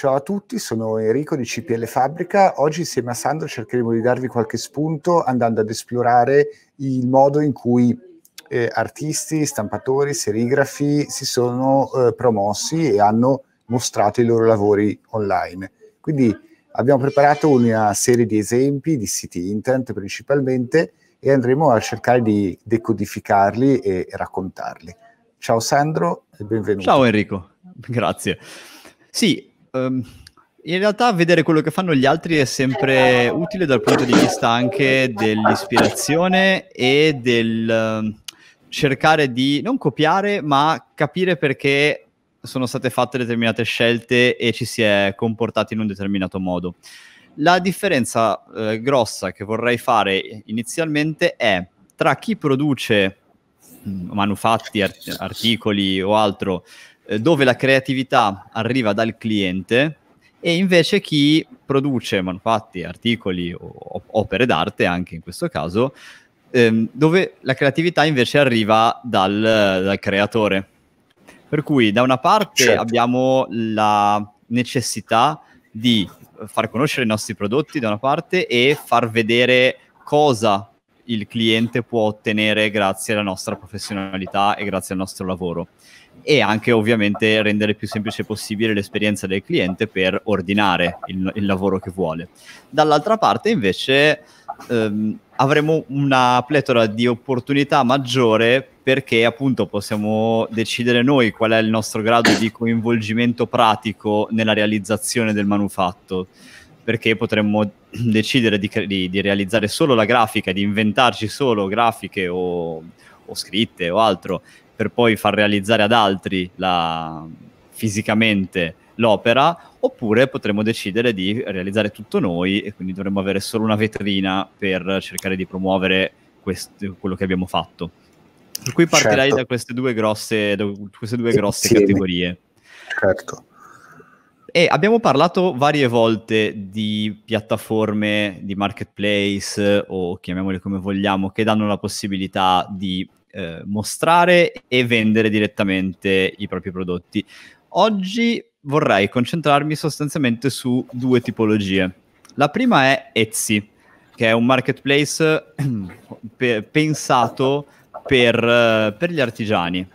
Ciao a tutti, sono Enrico di CPL Fabbrica. Oggi insieme a Sandro cercheremo di darvi qualche spunto andando ad esplorare il modo in cui eh, artisti, stampatori, serigrafi si sono eh, promossi e hanno mostrato i loro lavori online. Quindi abbiamo preparato una serie di esempi di siti internet principalmente e andremo a cercare di decodificarli e, e raccontarli. Ciao Sandro e benvenuto. Ciao Enrico, grazie. Sì, um, in realtà vedere quello che fanno gli altri è sempre utile dal punto di vista anche dell'ispirazione e del ehm, cercare di non copiare, ma capire perché sono state fatte determinate scelte e ci si è comportati in un determinato modo. La differenza eh, grossa che vorrei fare inizialmente è tra chi produce mm, manufatti, art- articoli o altro eh, dove la creatività arriva dal cliente e invece chi produce manufatti, articoli o opere d'arte, anche in questo caso, ehm, dove la creatività invece arriva dal, dal, creatore. Per cui da una parte certo. abbiamo la necessità di far conoscere i nostri prodotti da una parte e far vedere cosa il cliente può ottenere grazie alla nostra professionalità e grazie al nostro lavoro e anche ovviamente rendere più semplice possibile l'esperienza del cliente per ordinare il, il lavoro che vuole. Dall'altra parte invece ehm, avremo una pletora di opportunità maggiore perché appunto possiamo decidere noi qual è il nostro grado di coinvolgimento pratico nella realizzazione del manufatto perché potremmo decidere di, di, di realizzare solo la grafica, di inventarci solo grafiche o, o scritte o altro per poi far realizzare ad altri la, fisicamente l'opera, oppure potremmo decidere di realizzare tutto noi e quindi dovremmo avere solo una vetrina per cercare di promuovere quest- quello che abbiamo fatto. Per cui partirei certo. da queste due grosse, queste due grosse sì, categorie. Certo. E abbiamo parlato varie volte di piattaforme, di marketplace o chiamiamole come vogliamo, che danno la possibilità di eh, mostrare e vendere direttamente i propri prodotti. Oggi vorrei concentrarmi sostanzialmente su due tipologie. La prima è Etsy, che è un marketplace pe- pensato per, eh, per, gli artigiani.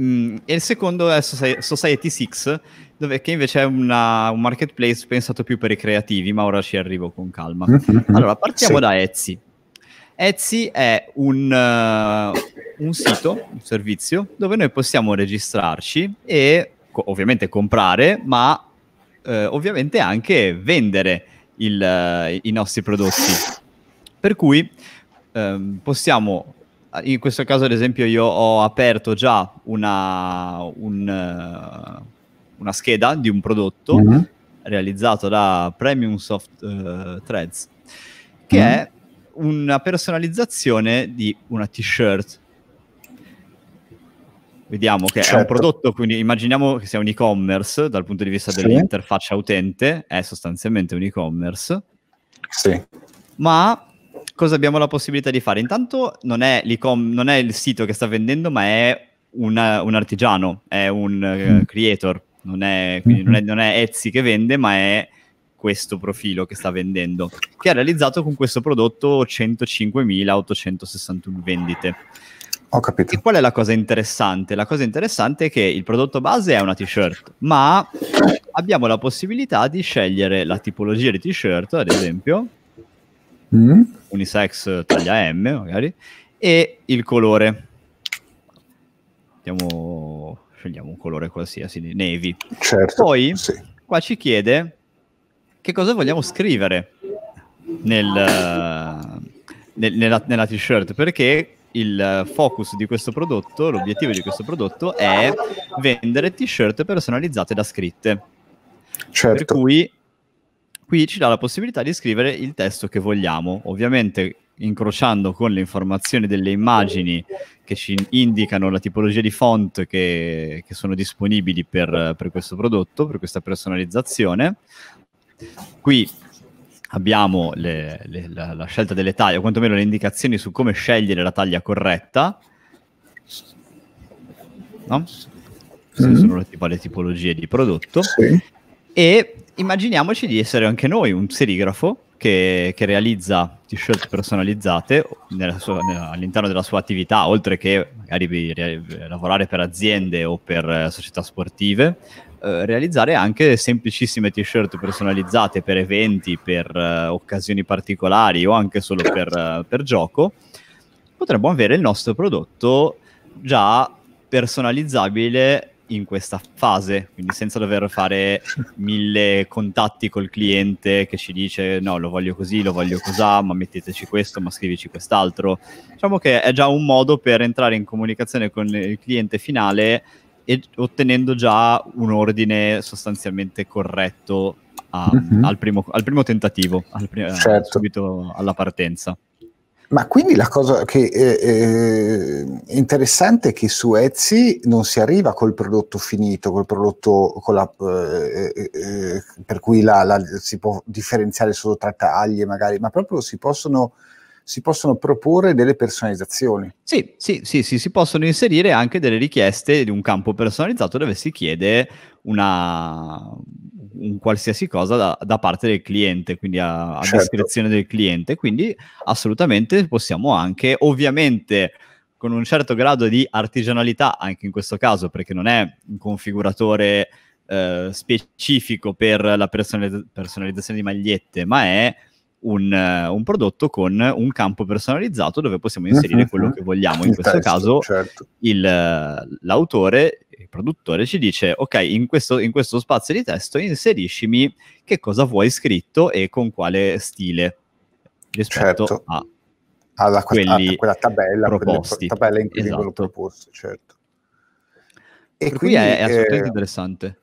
Mm, e il secondo è Society 6, dove, che invece è una, un marketplace pensato più per i creativi, ma ora ci arrivo con calma. Allora, partiamo sì. da Etsy. Etsy è un, uh, un, sito, un servizio dove noi possiamo registrarci e co- ovviamente comprare, ma uh, ovviamente anche vendere il, uh, i nostri prodotti. Per cui ehm, possiamo, in questo caso ad esempio io ho aperto già una, un, eh, una scheda di un prodotto mm-hmm. realizzato da Premium Soft Threads che mm-hmm. è una personalizzazione di una t-shirt. Vediamo che certo. è un certo. prodotto, quindi immaginiamo che sia un e-commerce dal punto di vista sì. dell'interfaccia utente, è sostanzialmente un e-commerce. Sì. Ma cosa abbiamo la possibilità di fare? Intanto non è, non è il sito che sta vendendo, ma è una, un artigiano, è un uh, creator, non è, quindi mm-hmm. non, è, mm-hmm. non è Etsy che vende, ma è questo profilo che sta vendendo, che ha realizzato con questo prodotto 105.861 vendite. Ho capito. E qual è la cosa interessante? La cosa interessante è che il prodotto base è una t-shirt, ma abbiamo la possibilità di scegliere la tipologia di t-shirt, ad esempio, mm. unisex taglia M magari, e il colore. Andiamo, scegliamo un colore qualsiasi, navy. Certo, Poi sì. qua ci chiede che cosa vogliamo scrivere nel, nel, nella, nella t-shirt, perché il focus di questo prodotto, l'obiettivo di questo prodotto è vendere t-shirt personalizzate da scritte. Certo. Per cui qui ci dà la possibilità di scrivere il testo che vogliamo, ovviamente incrociando con le informazioni delle immagini che ci indicano la tipologia di font che, che sono disponibili per, per questo prodotto, per questa personalizzazione, Qui abbiamo le, le, la, la, scelta delle taglie, o quantomeno le indicazioni su come scegliere la taglia corretta. No? Mm-hmm. Sono le, tipo, le tipologie di prodotto. Sì. E immaginiamoci di essere anche noi un serigrafo che, che realizza t-shirt personalizzate nella sua, nella, all'interno della sua attività, oltre che magari lavorare per aziende o per eh, società sportive eh, realizzare anche semplicissime t-shirt personalizzate per eventi, per eh, occasioni particolari o anche solo per, eh, per gioco, potremmo avere il nostro prodotto già personalizzabile in questa fase, quindi senza dover fare mille contatti col cliente che ci dice no, lo voglio così, lo voglio così, ma metteteci questo, ma scrivici quest'altro. Diciamo che è già un modo per entrare in comunicazione con il cliente finale e ottenendo già un ordine sostanzialmente corretto a, mm-hmm. al, primo, al, primo, tentativo, al primo, eh, certo. subito alla partenza. Ma quindi la cosa che eh, eh, interessante è che su Etsy non si arriva col prodotto finito, col prodotto la, eh, eh, eh, per cui la, la, si può differenziare solo tra taglie magari, ma proprio si possono si possono proporre delle personalizzazioni. Sì, sì, sì, sì, si possono inserire anche delle richieste di un campo personalizzato dove si chiede una, un qualsiasi cosa da, da, parte del cliente, quindi a, a certo. discrezione del cliente. Quindi assolutamente possiamo anche, ovviamente con un certo grado di artigianalità anche in questo caso, perché non è un configuratore eh, specifico per la personalizz- personalizzazione di magliette, ma è un, eh, un, prodotto con un campo personalizzato dove possiamo inserire mm-hmm. quello mhm. che vogliamo. In il questo testo, caso certo. il, l'autore, il produttore ci dice, ok, in questo, in questo spazio di testo inseriscimi che cosa vuoi scritto e con quale stile rispetto certo. a, alla, a quella tabella, proposti. Quelle, tabella in cui esatto. vengono proposti, certo. E per quindi, è, è assolutamente eh... interessante.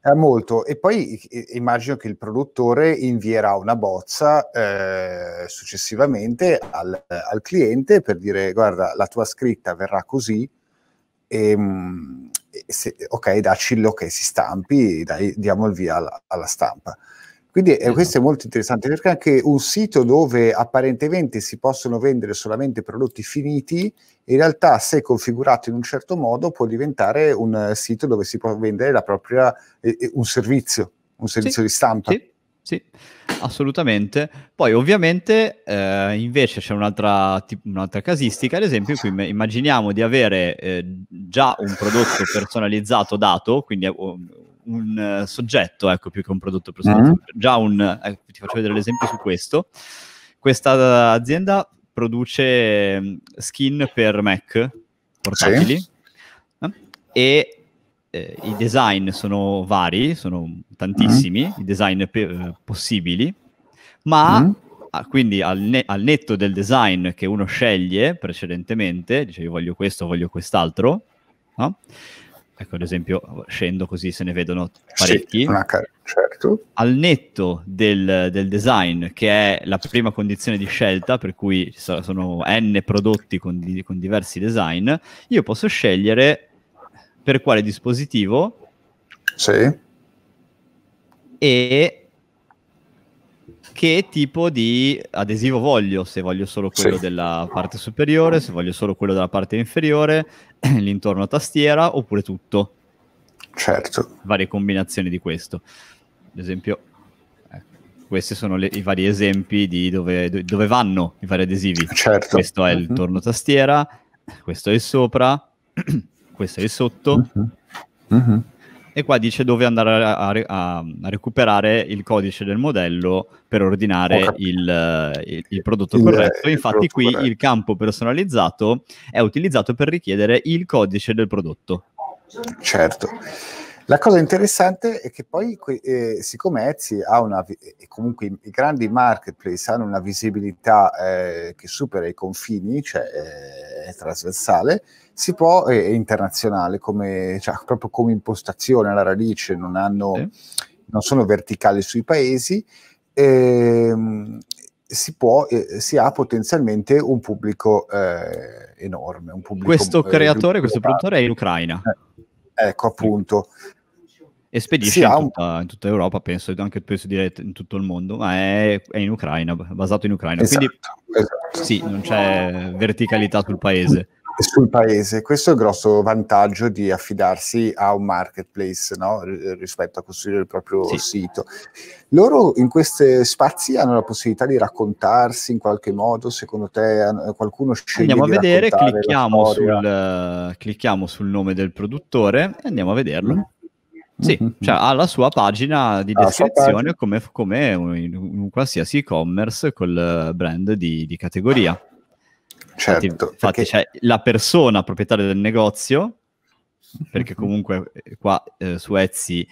È eh, molto. E poi immagino che il produttore invierà una bozza eh, successivamente al, al, cliente per dire guarda la tua scritta verrà così, ehm, e, se, ok dacci l'ok si stampi, dai, diamo il via alla, alla stampa. Quindi eh, esatto. questo è molto interessante perché anche un sito dove apparentemente si possono vendere solamente prodotti finiti, in realtà se configurato in un certo modo può diventare un sito dove si può vendere propria, eh, eh, un servizio, un servizio sì, di stampa. Sì, sì, assolutamente. Poi ovviamente eh, invece c'è un'altra, un'altra, casistica, ad esempio qui immaginiamo di avere eh, già un prodotto personalizzato dato, quindi eh, un eh, soggetto, ecco, più che un prodotto per mm-hmm. Già un, eh, ti faccio vedere l'esempio su questo. Questa eh, azienda produce mm, skin per Mac portatili sì. Eh, e eh, i design sono vari, sono tantissimi, mm-hmm. i design pe- possibili, ma mm-hmm. Ah, quindi al, ne- al, netto del design che uno sceglie precedentemente, dice io voglio questo, voglio quest'altro, no? ecco ad esempio scendo così se ne vedono parecchi, sì, car- certo. al netto del, del, design che è la prima condizione di scelta per cui sono n prodotti con, di, con diversi design, io posso scegliere per quale dispositivo sì. e che tipo di adesivo voglio, se voglio solo quello sì. della parte superiore, se voglio solo quello della parte inferiore, l'intorno a tastiera oppure tutto. Certo. Varie combinazioni di questo. Ad esempio, ecco, questi sono le, i vari esempi di dove, dove, vanno i vari adesivi. Certo. Questo è il mhm. torno tastiera, questo è il sopra, questo è il sotto. Mm-hmm. Mm-hmm e qua dice dove andare a, a, a recuperare il codice del modello per ordinare il, eh, il, il, prodotto il, corretto. Infatti prodotto qui corretto. il campo personalizzato è utilizzato per richiedere il codice del prodotto. Certo. La cosa interessante è che poi, eh, siccome Etsy ha una, e comunque i, grandi marketplace hanno una visibilità eh, che supera i confini, cioè eh, è trasversale, si può, è internazionale, come, cioè, proprio come impostazione alla radice, non, hanno, sì. non sono verticali sui paesi, ehm, si, può, eh, si ha potenzialmente un pubblico eh, enorme. Un pubblico, questo eh, creatore, eh, questo produttore è in Ucraina. Eh, ecco appunto, e spedisce sì, in, tutta, un... in, tutta, Europa, penso, anche penso dire in tutto il mondo, ma è, è in Ucraina, basato in Ucraina. Esatto, Quindi esatto. sì, non c'è verticalità sul paese. Sul paese, questo è il grosso vantaggio di affidarsi a un marketplace no? R- rispetto a costruire il proprio sì. sito. Loro in questi spazi hanno la possibilità di raccontarsi in qualche modo, secondo te qualcuno sceglie Andiamo a vedere, clicchiamo sul, uh, clicchiamo sul, nome del produttore e andiamo a vederlo. Mm. Sì, cioè ha la sua pagina di descrizione come, come un, un, qualsiasi e-commerce col brand di, di categoria. Certo. Infatti, infatti perché... cioè, la persona proprietaria del negozio, perché comunque eh, qua eh, su Etsy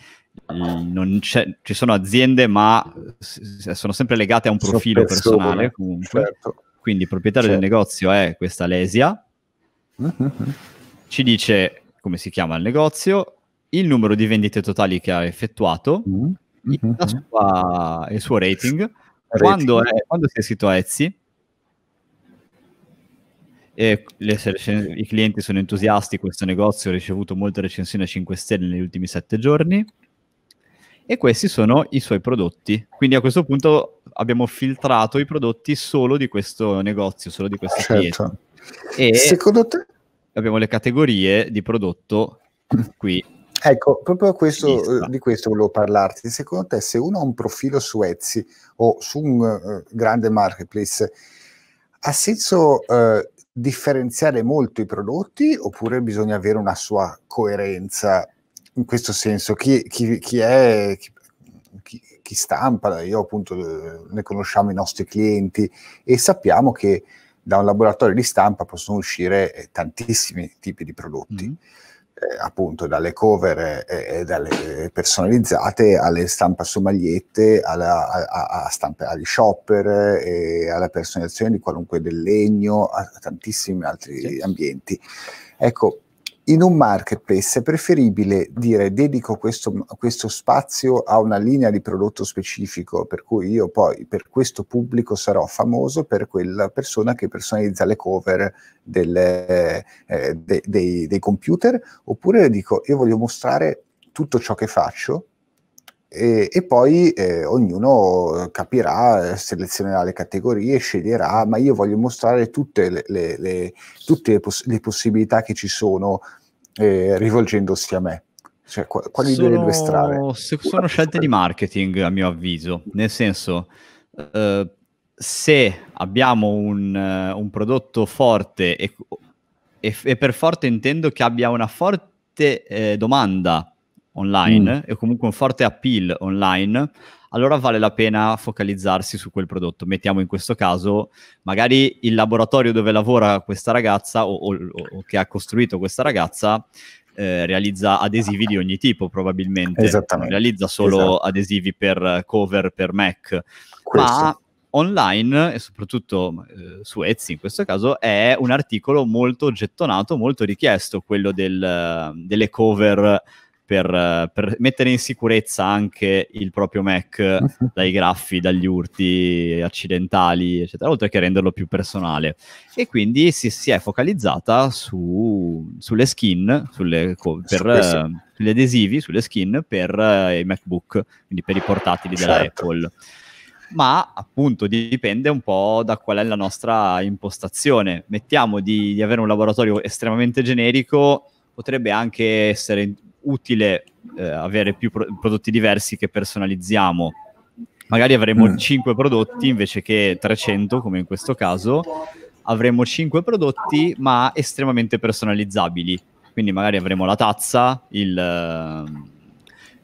ci sono aziende ma sono sempre legate a un profilo persone, personale comunque. Certo. Quindi il proprietario certo. del negozio è questa Lesia. Ci dice come si chiama il negozio, il numero di vendite totali che ha effettuato, mm-hmm. mm-hmm. sua, il suo rating, rating. Quando, è, quando, si è iscritto a Etsy, e le, i clienti sono entusiasti, questo negozio ha ricevuto molte recensioni a 5 stelle negli ultimi 7 giorni e questi sono i suoi prodotti. Quindi a questo punto abbiamo filtrato i prodotti solo di questo negozio, solo di questa certo. Cliente. E Secondo te? Abbiamo le categorie di prodotto qui Ecco, proprio questo, eh, di questo volevo parlarti. Secondo te, se uno ha un profilo su Etsy o su un uh, grande marketplace, ha senso uh, differenziare molto i prodotti oppure bisogna avere una sua coerenza? In questo senso, chi, chi, chi è, chi, chi, stampa, io appunto ne conosciamo i nostri clienti e sappiamo che da un laboratorio di stampa possono uscire tantissimi tipi di prodotti. Mm -hmm eh, appunto dalle cover eh, e, e dalle eh, personalizzate alle stampa su magliette, alla, a, a stampe, agli shopper, eh, alla personalizzazione di qualunque del legno, a, a tantissimi altri sì. ambienti. Ecco, in un marketplace è preferibile dire dedico questo, questo, spazio a una linea di prodotto specifico, per cui io poi per questo pubblico sarò famoso per quella persona che personalizza le cover delle, eh, de, dei, dei computer, oppure dico io voglio mostrare tutto ciò che faccio e, e, poi eh, ognuno capirà, eh, selezionerà le categorie, sceglierà, ma io voglio mostrare tutte le, le, le, tutte poss- le possibilità che ci sono eh, rivolgendosi a me. Cioè, qu- quali sono, delle due strade? Sono scelte di marketing, a mio avviso, nel senso, eh, se abbiamo un, eh, un prodotto forte e, e, e, per forte intendo che abbia una forte eh, domanda online mm. e comunque un forte appeal online, allora vale la pena focalizzarsi su quel prodotto. Mettiamo in questo caso magari il laboratorio dove lavora questa ragazza o, o, o che ha costruito questa ragazza. Eh, realizza adesivi di ogni tipo probabilmente, Esattamente. realizza solo esatto. adesivi per eh, cover, per Mac, questo. ma online e soprattutto eh, su Etsy in questo caso è un articolo molto gettonato, molto richiesto, quello del, delle cover per, eh, per, mettere in sicurezza anche il proprio Mac dai graffi, dagli urti accidentali, eccetera, oltre che renderlo più personale. E quindi si, si è focalizzata su, sulle skin, sulle, per, sì, sugli eh, adesivi, sulle skin per eh, i MacBook, quindi per i portatili della certo. Apple ma appunto dipende un po' da qual è la nostra impostazione. Mettiamo di, di avere un laboratorio estremamente generico, potrebbe anche essere utile eh, avere più pro- prodotti diversi che personalizziamo. Magari avremo mm. 5 prodotti invece che 300, come in questo caso, avremo 5 prodotti ma estremamente personalizzabili. Quindi magari avremo la tazza, il eh,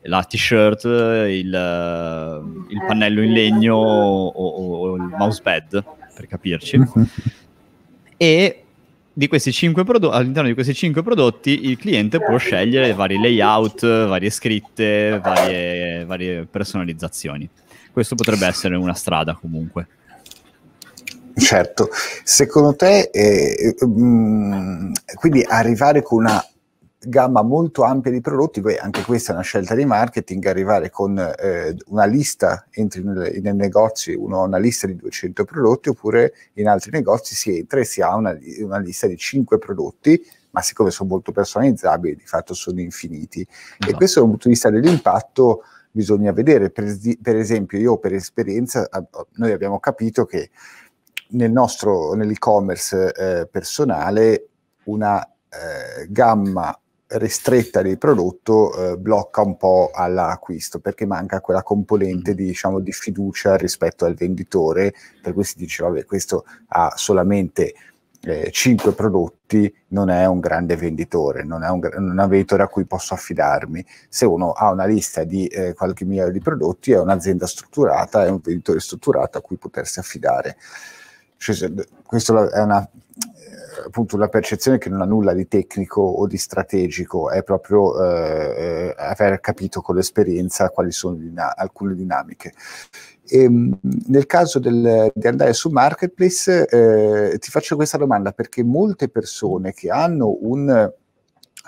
la t-shirt, il, il, eh, pannello in legno o, o, o il mousepad, per capirci. e di questi prodotti, all'interno di questi 5 prodotti il cliente può scegliere vari layout, varie scritte, varie, varie personalizzazioni. Questo potrebbe essere una strada comunque. Certo, secondo te, eh, mh, eh, mm, quindi arrivare con una gamma molto ampia di prodotti, poi anche questa è una scelta di marketing, arrivare con eh, una lista, entri nel, nei negozi, uno ha una lista di 200 prodotti, oppure in altri negozi si entra e si ha una, una lista di 5 prodotti, ma siccome sono molto personalizzabili, di fatto sono infiniti. No. E esatto. questo dal punto di vista dell'impatto bisogna vedere, per, per esempio io per esperienza, noi abbiamo capito che nel nostro, nell'e-commerce eh, personale una eh, gamma ristretta del prodotto eh, blocca un po' all'acquisto perché manca quella componente di, mm. diciamo, di fiducia rispetto al venditore, per cui si dice vabbè questo ha solamente eh, 5 prodotti, non è un grande venditore, non è un, non è un, venditore a cui posso affidarmi. Se uno ha una lista di eh, qualche migliaio di prodotti è un'azienda strutturata, è un venditore strutturato a cui potersi affidare. Cioè, questo è una appunto una percezione che non ha nulla di tecnico o di strategico, è proprio eh, eh aver capito con l'esperienza quali sono dina alcune dinamiche. E, ehm, nel caso del, di andare su Marketplace, eh, ti faccio questa domanda perché molte persone che hanno un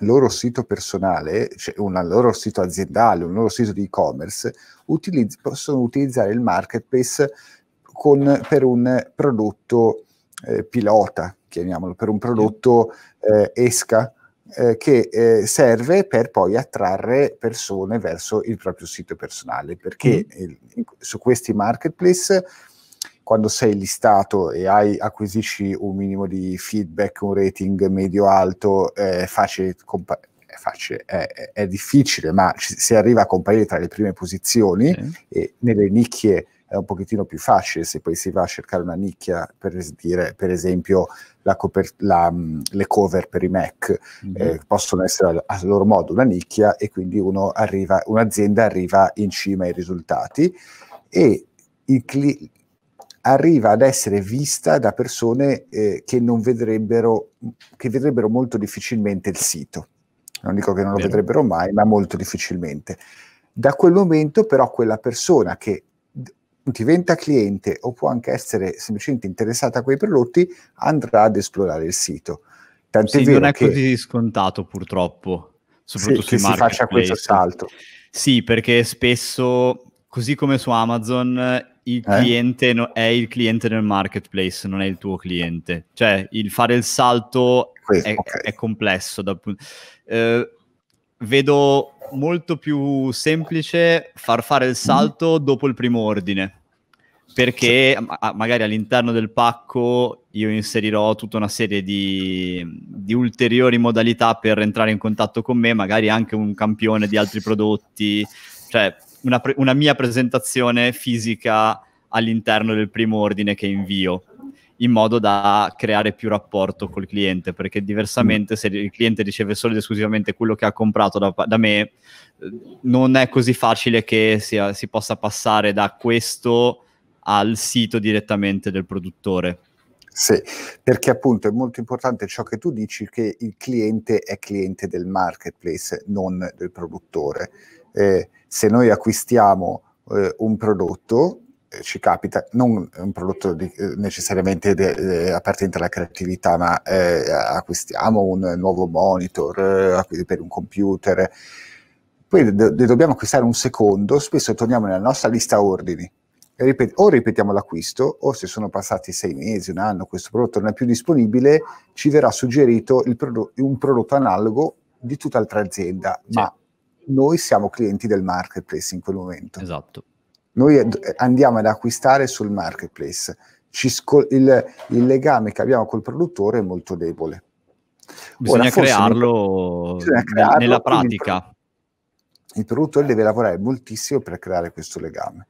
loro sito personale, cioè un loro sito aziendale, un loro sito di e-commerce, utilizz possono utilizzare il marketplace con, per un prodotto eh, pilota, chiamiamolo, per un prodotto eh, esca eh, che eh, serve per poi attrarre persone verso il proprio sito personale, perché mm. il, su questi marketplace quando sei listato e hai, acquisisci un minimo di feedback, un rating medio-alto, eh, facile, compa- facile, è, è, difficile, ma ci, si arriva a comparire tra le prime posizioni mm. e nelle nicchie è un pochettino più facile se poi si va a cercare una nicchia per dire per esempio la coper- la, mm, le cover per i Mac mm-hmm. eh, possono essere a, loro modo una nicchia e quindi uno arriva, un'azienda arriva in cima ai risultati e cli- arriva ad essere vista da persone eh, che non vedrebbero, che vedrebbero molto difficilmente il sito. Non dico che non lo Bene. vedrebbero mai, ma molto difficilmente. Da quel momento però quella persona che diventa cliente o può anche essere semplicemente interessata a quei prodotti, andrà ad esplorare il sito. Tant'è sì, non è così scontato purtroppo, soprattutto sì, sui che si faccia questo salto. Sì, perché spesso, così come su Amazon, il eh? cliente no, è il cliente del marketplace, non è il tuo cliente. Cioè, il fare il salto Questo, è, okay. è, complesso. Da, eh, vedo molto più semplice far fare il salto dopo il primo ordine perché ma- magari all'interno del pacco io inserirò tutta una serie di, di, ulteriori modalità per entrare in contatto con me, magari anche un campione di altri prodotti, cioè una, pre- una mia presentazione fisica all'interno del primo ordine che invio in modo da creare più rapporto col cliente, perché diversamente mm. se il cliente riceve solo ed esclusivamente quello che ha comprato da, da me, non è così facile che sia, si possa passare da questo al sito direttamente del produttore. Sì, perché appunto è molto importante ciò che tu dici, che il cliente è cliente del marketplace, non del produttore. Eh, se noi acquistiamo eh, un prodotto, eh, ci capita, non un prodotto di, eh, necessariamente de, de, eh, appartenente alla creatività, ma eh, acquistiamo un nuovo monitor eh, per un computer, poi ne de- dobbiamo acquistare un secondo, spesso torniamo nella nostra lista ordini. Ripet- o ripetiamo l'acquisto, o se sono passati sei mesi, un anno, questo prodotto non è più disponibile, ci verrà suggerito pro- un prodotto analogo di tutt'altra azienda, sì. ma noi siamo clienti del marketplace in quel momento. Esatto. Noi andiamo ad acquistare sul marketplace. Scol- il, il legame che abbiamo col produttore è molto debole. Bisogna, Ora, crearlo, bisogna crearlo nella pratica. Il, produttore deve lavorare moltissimo per creare questo legame.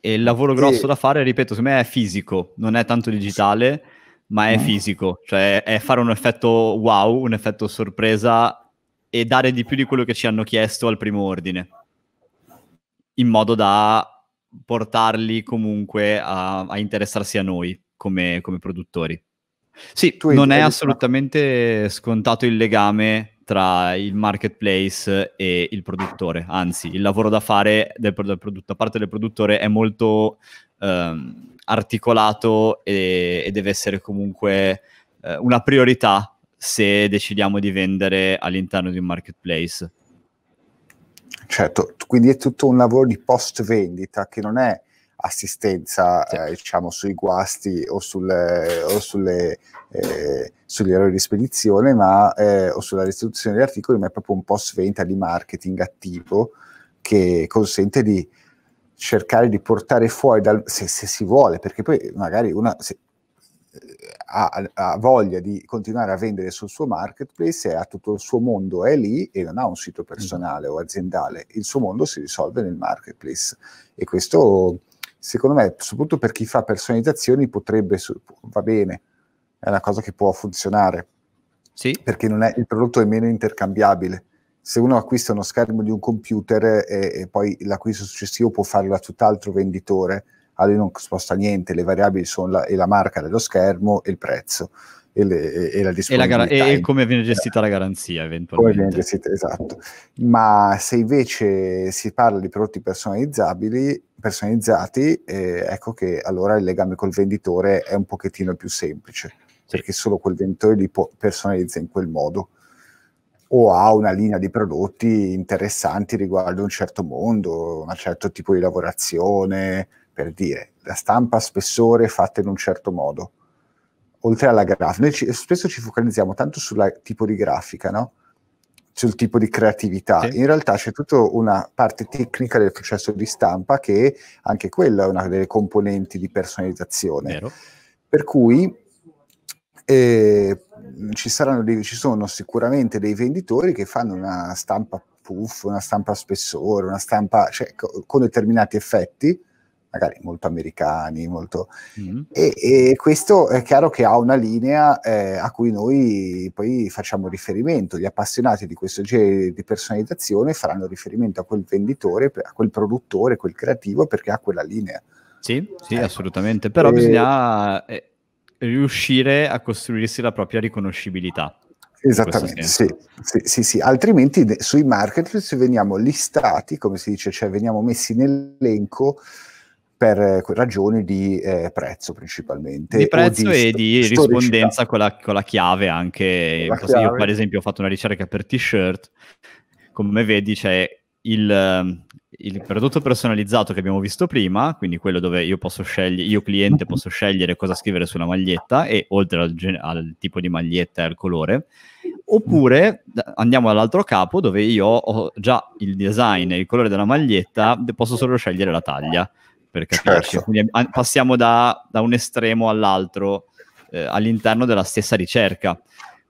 E il lavoro grosso e... da fare, ripeto, secondo me è fisico, non è tanto digitale, ma è no. Mm. fisico, cioè è fare un effetto wow, un effetto sorpresa e dare di più di quello che ci hanno chiesto al primo ordine in modo da portarli comunque a, a interessarsi a noi come, come produttori. Sì, Twitch, non è assolutamente scontato il legame tra il marketplace e il produttore, anzi il lavoro da fare del, del produ- da parte del produttore è molto ehm, articolato e, e, deve essere comunque eh, una priorità se decidiamo di vendere all'interno di un marketplace. Certo, quindi è tutto un lavoro di post vendita che non è assistenza certo. eh, diciamo, sui guasti o, sul, eh, o sulle, eh, sugli errori di spedizione ma, eh, o sulla restituzione degli articoli, ma è proprio un post vendita di marketing attivo che consente di cercare di portare fuori dal, se, se si vuole, perché poi magari una, se, ha, ha, voglia di continuare a vendere sul suo marketplace e ha tutto il suo mondo, è lì e non ha un sito mm. personale o aziendale, il suo mondo si risolve nel marketplace e questo secondo me, soprattutto per chi fa personalizzazioni, potrebbe, va bene, è una cosa che può funzionare, sì. perché non è, il prodotto è meno intercambiabile. Se uno acquista uno schermo di un computer e, eh, e poi l'acquisto successivo può farlo a tutt'altro venditore, a lui non sposta niente, le variabili sono la, la marca dello schermo e il prezzo. E, le, e, la disponibilità. E, la e, come viene gestita la garanzia eventualmente. Come viene Gestita, esatto. Ma se invece si parla di prodotti personalizzabili, personalizzati, eh, ecco che allora il legame col venditore è un pochettino più semplice, sì. perché solo quel venditore li può personalizza in quel modo o ha una linea di prodotti interessanti riguardo un certo mondo, un certo tipo di lavorazione, per dire, la stampa a spessore fatta in un certo modo, oltre alla grafica. Noi ci, spesso ci focalizziamo tanto sul tipo di grafica, no? sul tipo di creatività. Sì. In realtà c'è tutta una parte tecnica del processo di stampa che anche quella è una delle componenti di personalizzazione. Vero. Per cui eh, ci, dei, ci sono sicuramente dei venditori che fanno una stampa puff, una stampa spessore, una stampa cioè, con determinati effetti magari molto americani, molto... Mm. E, e, questo è chiaro che ha una linea eh, a cui noi poi facciamo riferimento, gli appassionati di questo genere di personalizzazione faranno riferimento a quel venditore, a quel produttore, a quel creativo perché ha quella linea. Sì, sì, ecco. assolutamente, però e... bisogna eh, riuscire a costruirsi la propria riconoscibilità. Esattamente, sì, sì, sì, sì, altrimenti de- sui marketplace veniamo listati, come si dice, cioè veniamo messi nell'elenco per eh, ragioni di eh, prezzo principalmente. Di prezzo di e sto- di rispondenza con la, con la, chiave anche. La chiave. Io per esempio ho fatto una ricerca per t-shirt, come vedi c'è il, il, prodotto personalizzato che abbiamo visto prima, quindi quello dove io posso scegliere, io cliente mhm. posso scegliere cosa scrivere sulla maglietta e oltre al, al tipo di maglietta e al colore, oppure andiamo all'altro capo dove io ho già il design e il colore della maglietta, posso solo scegliere la taglia per capirci. Certo. Quindi passiamo da, da un estremo all'altro eh, all'interno della stessa ricerca.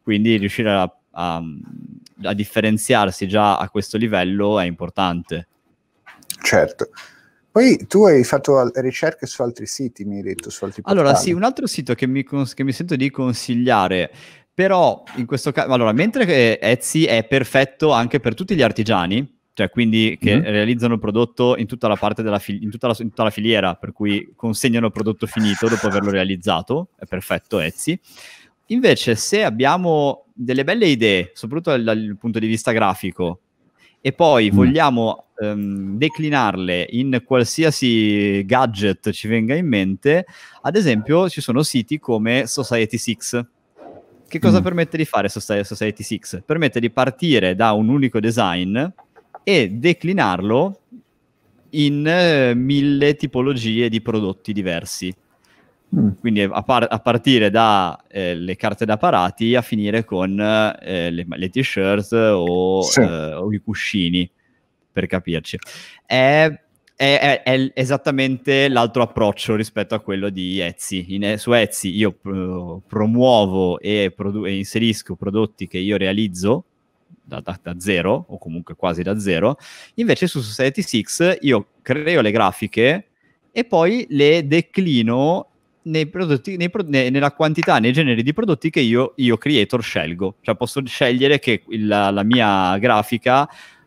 Quindi riuscire a, a, a, differenziarsi già a questo livello è importante. Certo. Poi tu hai fatto ricerche su altri siti, mi hai detto, su altri portali. Allora sì, un altro sito che mi, cons- che mi sento di consigliare però in questo caso, allora, mentre eh, Etsy è perfetto anche per tutti gli artigiani, cioè quindi che mm-hmm. realizzano il prodotto in tutta la parte della fi- in tutta la, in tutta la filiera, per cui consegnano il prodotto finito dopo averlo realizzato, è perfetto Etsy. Invece se abbiamo delle belle idee, soprattutto dal, dal punto di vista grafico, e poi mm. vogliamo ehm, declinarle in qualsiasi gadget ci venga in mente, ad esempio ci sono siti come Society6. Che cosa mm. permette di fare Society6? Permette di partire da un unico design e declinarlo in eh, mille tipologie di prodotti diversi. Mm. Quindi a, par- a partire dalle eh, carte da parati a finire con eh, le, le, t-shirt o, sì. Eh, o, i cuscini, per capirci. È, è, è, esattamente l'altro approccio rispetto a quello di Etsy. In, su Etsy io pr- eh, promuovo e, produ- e inserisco prodotti che io realizzo da, da, da, zero, o comunque quasi da zero. Invece su Society 6 io creo le grafiche e poi le declino nei prodotti, nei pro, nella quantità, nei generi di prodotti che io, io creator scelgo. Cioè posso scegliere che la, la mia grafica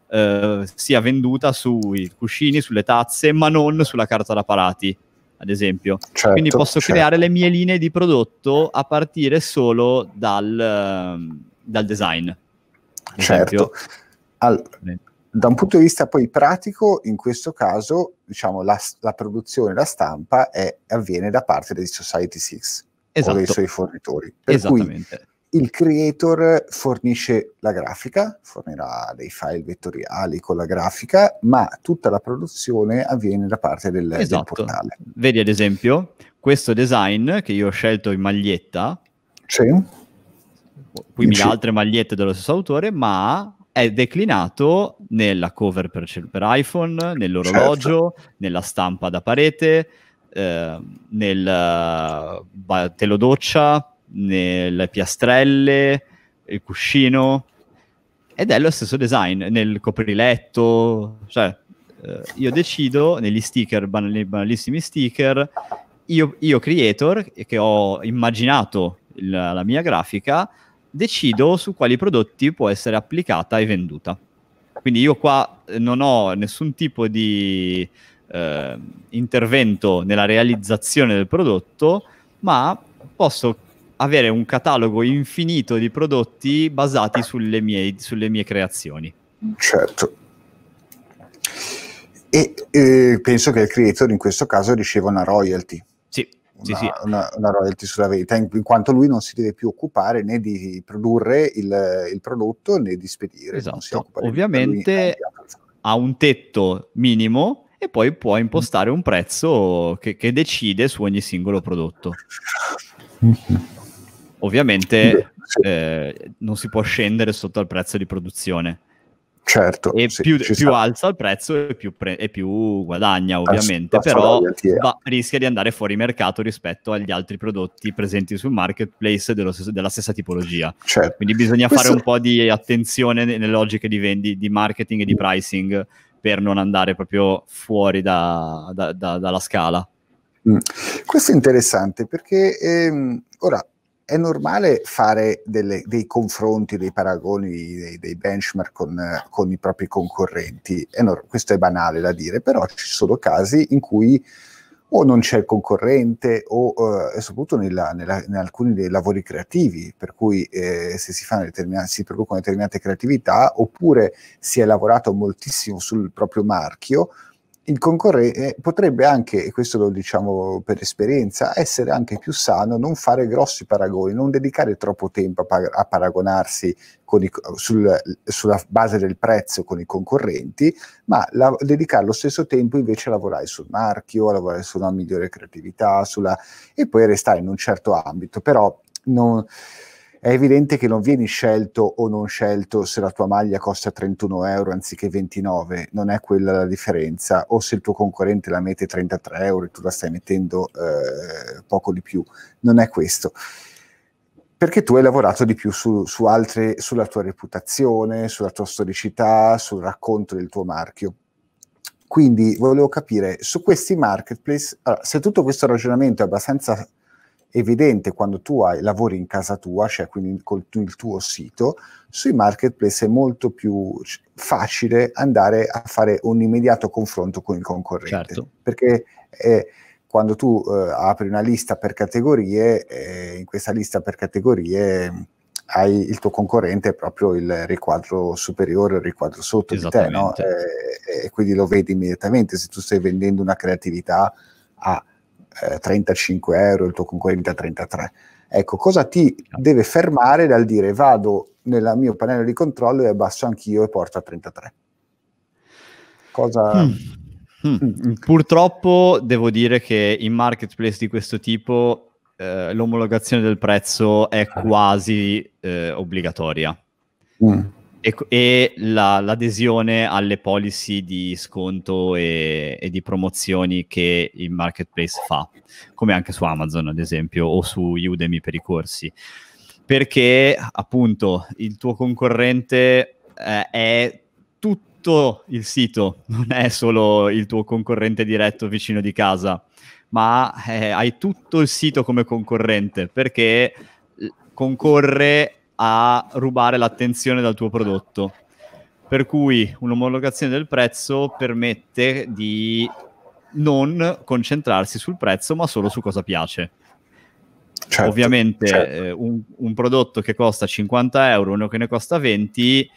eh, sia venduta sui cuscini, sulle tazze, ma non sulla carta da parati ad esempio. Certo, Quindi posso certo. creare le mie linee di prodotto a partire solo dal, ehm, dal design. Certo. Al, eh. da un punto di vista poi pratico, in questo caso, diciamo, la, la produzione, la stampa è, avviene da parte dei Society 6 esatto. o dei esatto. suoi fornitori. Per cui il creator fornisce la grafica, fornirà dei file vettoriali con la grafica, ma tutta la produzione avviene da parte del, esatto. del portale. Vedi ad esempio questo design che io ho scelto in maglietta, sì quindi C- altre magliette dello stesso autore, ma è declinato nella cover per, per iPhone, nell'orologio, certo. nella stampa da parete, eh, nel uh, doccia, nelle piastrelle, il cuscino, ed è lo stesso design nel copriletto, cioè eh, io decido negli sticker, banali, banalissimi sticker, io, io creator che ho immaginato il, la mia grafica, decido su quali prodotti può essere applicata e venduta. Quindi io qua eh, non ho nessun tipo di eh, intervento nella realizzazione del prodotto, ma posso avere un catalogo infinito di prodotti basati sulle mie, sulle mie creazioni. Certo. E eh, penso che il creator in questo caso riceva una royalty sì, sì. Una, una, royalty sulla vendita, in, in, quanto lui non si deve più occupare né di produrre il, il prodotto né di spedire. Esatto. Ovviamente ha un tetto minimo e poi può mm. impostare un prezzo che, che decide su ogni singolo prodotto. Ovviamente eh, non si può scendere sotto al prezzo di produzione Certo, e sì, più, più alza il prezzo e più, pre- e più guadagna ah, ovviamente, As- ah, però va, eh. rischia di andare fuori mercato rispetto agli altri prodotti presenti sul marketplace stesso, della stessa tipologia. Certo. Quindi bisogna Questo... fare un po' di attenzione nelle logiche di, vendita, di marketing e di mm. pricing per non andare proprio fuori da, da, da, dalla scala. Mm. Questo è interessante perché ehm, ora è normale fare delle, dei confronti, dei paragoni, dei, dei benchmark con, con, i propri concorrenti. È no, questo è banale da dire, però ci sono casi in cui o non c'è il concorrente o eh, soprattutto nella, nella, in alcuni dei lavori creativi, per cui eh, se si, si producono determinate creatività oppure si è lavorato moltissimo sul proprio marchio, il concorrente eh, potrebbe anche, e questo lo diciamo per esperienza, essere anche più sano non fare grossi paragoni, non dedicare troppo tempo a, par- a paragonarsi i, sul, sulla base del prezzo con i concorrenti, ma la, dedicare lo stesso tempo invece a lavorare sul marchio, a lavorare sulla migliore creatività, sulla, e poi restare in un certo ambito. Però non è evidente che non vieni scelto o non scelto se la tua maglia costa 31 euro anziché 29, non è quella la differenza, o se il tuo concorrente la mette 33 euro e tu la stai mettendo eh, poco di più, non è questo. Perché tu hai lavorato di più su, su altre, sulla tua reputazione, sulla tua storicità, sul racconto del tuo marchio. Quindi volevo capire su questi marketplace, allora, se tutto questo ragionamento è abbastanza evidente quando tu hai, lavori in casa tua, cioè quindi col il tuo sito, sui marketplace è molto più facile andare a fare un immediato confronto con il concorrente. Certo. Perché è, eh, quando tu eh, apri una lista per categorie, eh, in questa lista per categorie hai il tuo concorrente proprio il riquadro superiore il riquadro sotto di te, no? Eh, e quindi lo vedi immediatamente se tu stai vendendo una creatività a 35 eh, euro, il tuo concorrente a 33. Ecco, cosa ti deve fermare dal dire vado nel mio pannello di controllo e abbasso anch'io e porto a 33? Cosa... Hmm. Hmm. Mm. Mm. Purtroppo devo dire che in marketplace di questo tipo eh, l'omologazione del prezzo è eh. quasi eh, obbligatoria. Mm. E, e la, l'adesione alle policy di sconto e, e, di promozioni che il marketplace fa, come anche su Amazon ad esempio o su Udemy per i corsi, perché appunto il tuo concorrente eh, è tutto il sito, non è solo il tuo concorrente diretto vicino di casa, ma eh, hai tutto il sito come concorrente perché concorre a rubare l'attenzione dal tuo prodotto. Per cui un'omologazione del prezzo permette di non concentrarsi sul prezzo, ma solo su cosa piace. Certo, Ovviamente certo. Eh, un, un, prodotto che costa 50 euro, uno che ne costa 20,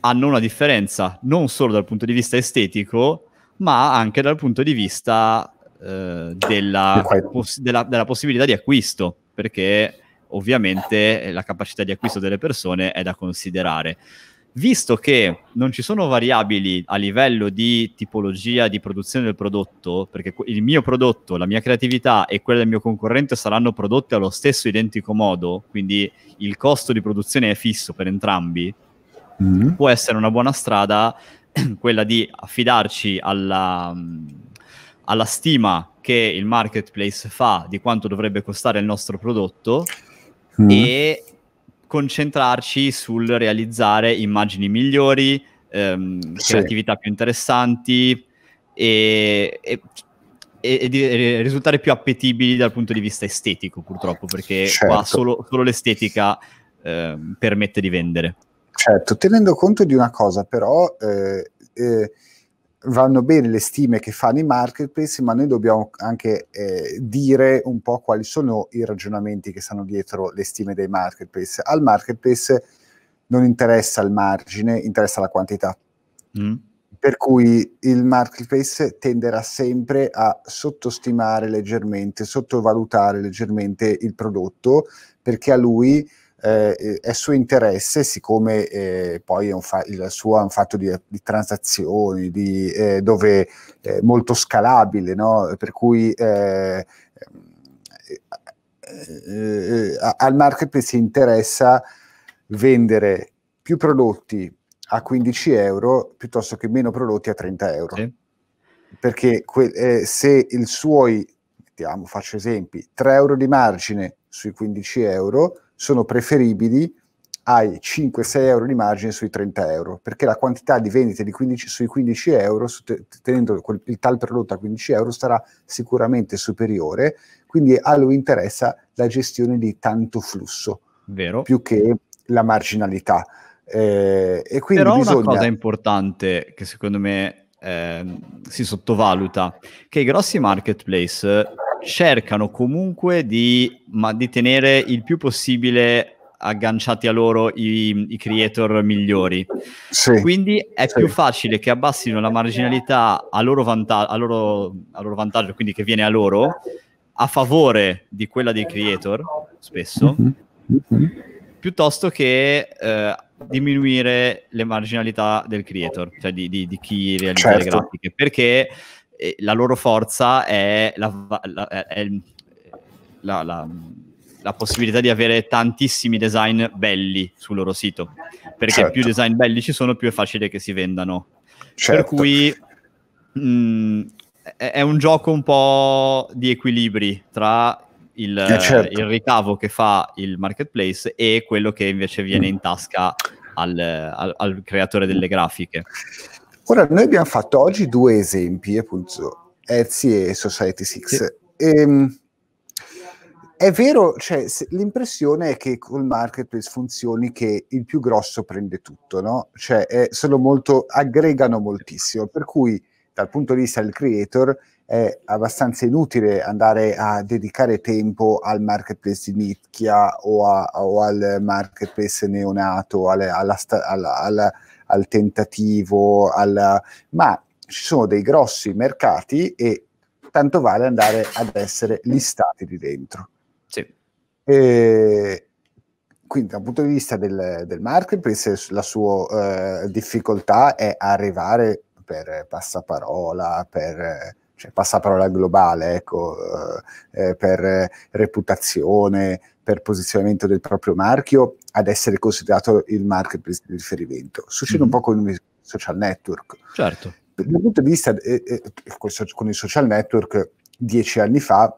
hanno una differenza non solo dal punto di vista estetico, ma anche dal punto di vista eh, della, poss- della, della possibilità di acquisto, perché ovviamente eh, la capacità di acquisto delle persone è da considerare. Visto che non ci sono variabili a livello di tipologia di produzione del prodotto, perché il mio prodotto, la mia creatività e quella del mio concorrente saranno prodotte allo stesso identico modo, quindi il costo di produzione è fisso per entrambi, mm-hmm. può essere una buona strada quella di affidarci alla, alla stima che il marketplace fa di quanto dovrebbe costare il nostro prodotto mm. e concentrarci sul realizzare immagini migliori, ehm, sì. creatività più interessanti e, e, e, e, risultare più appetibili dal punto di vista estetico, purtroppo, perché certo. qua solo, solo l'estetica eh, permette di vendere. Certo, tenendo conto di una cosa, però eh, eh, vanno bene le stime che fanno i marketplace, ma noi dobbiamo anche eh, dire un po' quali sono i ragionamenti che stanno dietro le stime dei marketplace. Al marketplace non interessa il margine, interessa la quantità. Mm. Per cui il marketplace tenderà sempre a sottostimare leggermente, sottovalutare leggermente il prodotto, perché a lui eh, è suo interesse, siccome eh, poi fa- il suo è un fatto di, di transazioni, di, eh, dove è molto scalabile, no? per cui eh, eh, eh, al marketplace interessa vendere più prodotti a 15 euro piuttosto che meno prodotti a 30 euro. Sì. Perché que- se il suo, mettiamo, faccio esempi, 3 euro di margine sui 15 euro, sono preferibili ai 5-6 euro di margine sui 30 euro, perché la quantità di vendite di 15, sui 15 euro, tenendo quel, il tal prodotto a 15 euro, sarà sicuramente superiore, quindi a lui interessa la gestione di tanto flusso, Vero. più che la marginalità. Eh, e quindi Però bisogna... una cosa importante che secondo me eh, si sottovaluta, che i grossi marketplace cercano comunque di, ma, di tenere il più possibile agganciati a loro i, i creator migliori. Sì, Quindi è sì. più facile che abbassino la marginalità a loro, vanta- a, loro, a loro, vantaggio, quindi che viene a loro, a favore di quella dei creator, spesso, mm-hmm. piuttosto che eh, diminuire le marginalità del creator, cioè di, di, di chi realizza certo. le grafiche. Perché la loro forza è, la, la, è la, la, possibilità di avere tantissimi design belli sul loro sito, perché certo. più design belli ci sono, più è facile che si vendano. Certo. Per cui mh, mm, è, è un gioco un po' di equilibri tra il, eh, certo. il, ricavo che fa il marketplace e quello che invece viene mm. in tasca al, al, al creatore delle grafiche. Ora, noi abbiamo fatto oggi due esempi, appunto, Etsy e Society 6. Sì. Ehm, è vero, cioè, l'impressione è che col marketplace funzioni che il più grosso prende tutto, no? Cioè, sono molto, aggregano moltissimo, per cui dal punto di vista del creator è abbastanza inutile andare a dedicare tempo al marketplace di nicchia o, o al marketplace neonato, alle, alla, alla, alla al tentativo, alla... ma ci sono dei grossi mercati e tanto vale andare ad essere listati lì dentro. Sì. E quindi dal punto di vista del, del marketplace la sua eh, difficoltà è arrivare per passaparola, per cioè parola globale, ecco, eh, eh, per reputazione, per posizionamento del proprio marchio, ad essere considerato il marketplace di riferimento. Succede mm. un mm-hmm. po' con i social network. Certo. Dal punto di vista, eh, eh, con i social network, dieci anni fa,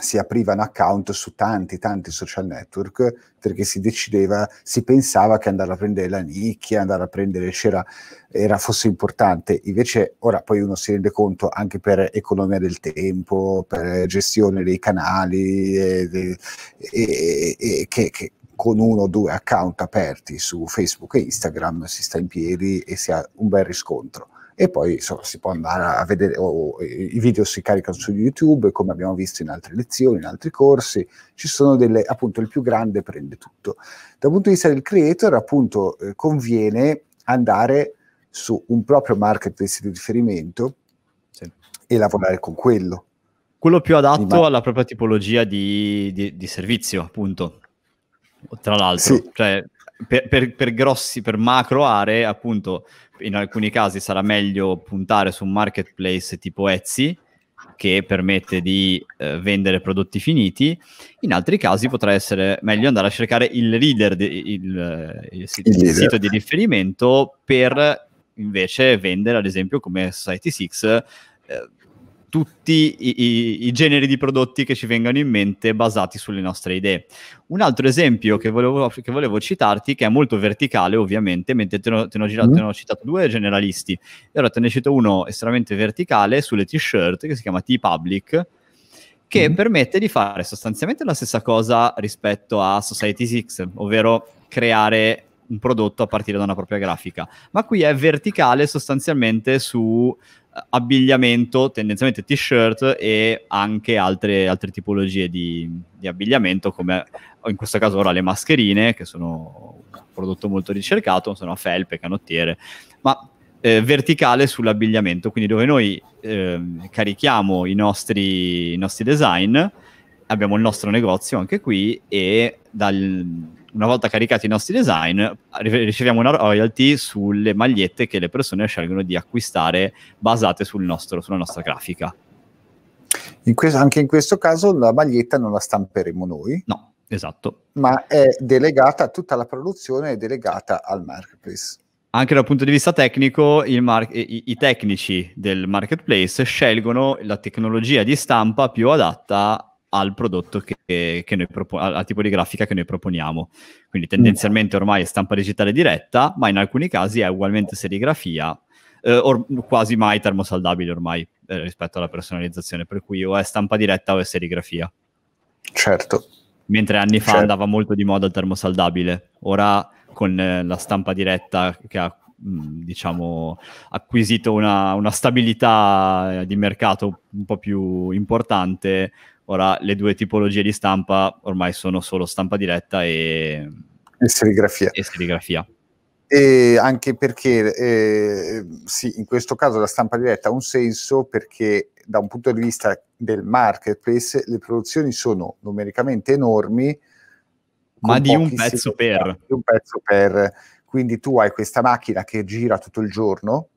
si apriva un account su tanti, tanti social network perché si decideva, si pensava che andare a prendere la nicchia, andare a prendere c'era, era, fosse importante. Invece ora poi uno si rende conto anche per economia del tempo, per gestione dei canali, e, e, e, che, che con uno o due account aperti su Facebook e Instagram si sta in piedi e si ha un bel riscontro e poi insomma, si può andare a vedere, oh, i video si caricano su YouTube, come abbiamo visto in altre lezioni, in altri corsi, ci sono delle, appunto il più grande prende tutto. Dal punto di vista del creator, appunto, eh, conviene andare su un proprio marketplace di riferimento sì. e lavorare con quello. Quello più adatto alla propria tipologia di, di, di servizio, appunto. Tra l'altro, sì. cioè, per, per, per, grossi, per macro aree, appunto, in alcuni casi sarà meglio puntare su un marketplace tipo Etsy che permette di eh, vendere prodotti finiti, in altri casi potrà essere meglio andare a cercare il leader, di, il, eh, il, il, il sito di riferimento per invece vendere, ad esempio, come Society 6 eh, tutti i, i, i, generi di prodotti che ci vengano in mente basati sulle nostre idee. Un altro esempio che volevo, che volevo citarti, che è molto verticale ovviamente, mentre te, te, mm. te ne ho, citato due generalisti, e ora te ne cito uno estremamente verticale sulle t-shirt che si chiama T-Public, che mm. permette di fare sostanzialmente la stessa cosa rispetto a Society 6, ovvero creare un prodotto a partire da una propria grafica, ma qui è verticale sostanzialmente su eh, abbigliamento, tendenzialmente t-shirt e anche altre, altre tipologie di, di, abbigliamento, come in questo caso ora le mascherine, che sono un prodotto molto ricercato, sono a felpe, canottiere, ma eh, verticale sull'abbigliamento, quindi dove noi eh, carichiamo i nostri, i nostri design, abbiamo il nostro negozio anche qui e dal, una volta caricati i nostri design, riceviamo una royalty sulle magliette che le persone scelgono di acquistare basate sul nostro, sulla nostra grafica. In questo, anche in questo caso la maglietta non la stamperemo noi. No, esatto. Ma è delegata, tutta la produzione è delegata al marketplace. Anche dal punto di vista tecnico, mar- i-, i tecnici del marketplace scelgono la tecnologia di stampa più adatta al prodotto che, che noi proponiamo, al tipo di grafica che noi proponiamo. Quindi tendenzialmente ormai è stampa digitale diretta, ma in alcuni casi è ugualmente serigrafia, eh, or- quasi mai termosaldabile ormai eh, rispetto alla personalizzazione, per cui o è stampa diretta o è serigrafia. Certo. Mentre anni fa certo. andava molto di moda il termosaldabile, ora con eh, la stampa diretta che ha mm, diciamo acquisito una, una stabilità eh, di mercato un po' più importante Ora le due tipologie di stampa ormai sono solo stampa diretta e, e serigrafia. E serigrafia. E anche perché eh, sì, in questo caso la stampa diretta ha un senso perché da un punto di vista del marketplace le produzioni sono numericamente enormi, ma di un pezzo per. Di un pezzo per. Quindi tu hai questa macchina che gira tutto il giorno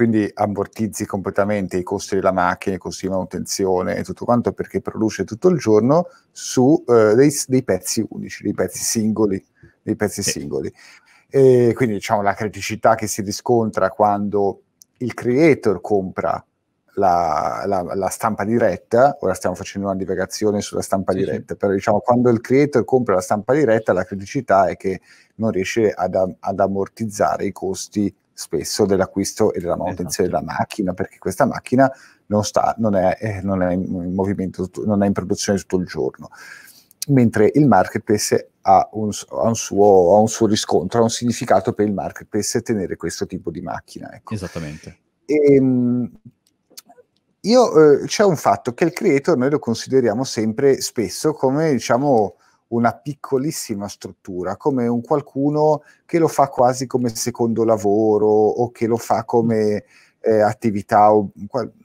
quindi ammortizzi completamente i costi della macchina, i costi di manutenzione e tutto quanto perché produce tutto il giorno su eh, dei, dei, pezzi unici, dei pezzi singoli. Dei pezzi sì. singoli. E quindi diciamo la criticità che si riscontra quando il creator compra la, la, la, stampa diretta, ora stiamo facendo una divagazione sulla stampa sì, diretta, sì. però diciamo quando il creator compra la stampa diretta la criticità è che non riesce ad, ad ammortizzare i costi spesso dell'acquisto e della manutenzione esatto. della macchina, perché questa macchina non, sta, non, è, eh, non è in movimento, non è in produzione tutto il giorno. Mentre il marketplace ha un, ha, un suo, ha un, suo, riscontro, ha un significato per il marketplace tenere questo tipo di macchina. Ecco. Esattamente. E, ehm, io, eh, c'è un fatto che il creator noi lo consideriamo sempre spesso come, diciamo, una piccolissima struttura, come un qualcuno che lo fa quasi come secondo lavoro o che lo fa come eh, attività, o,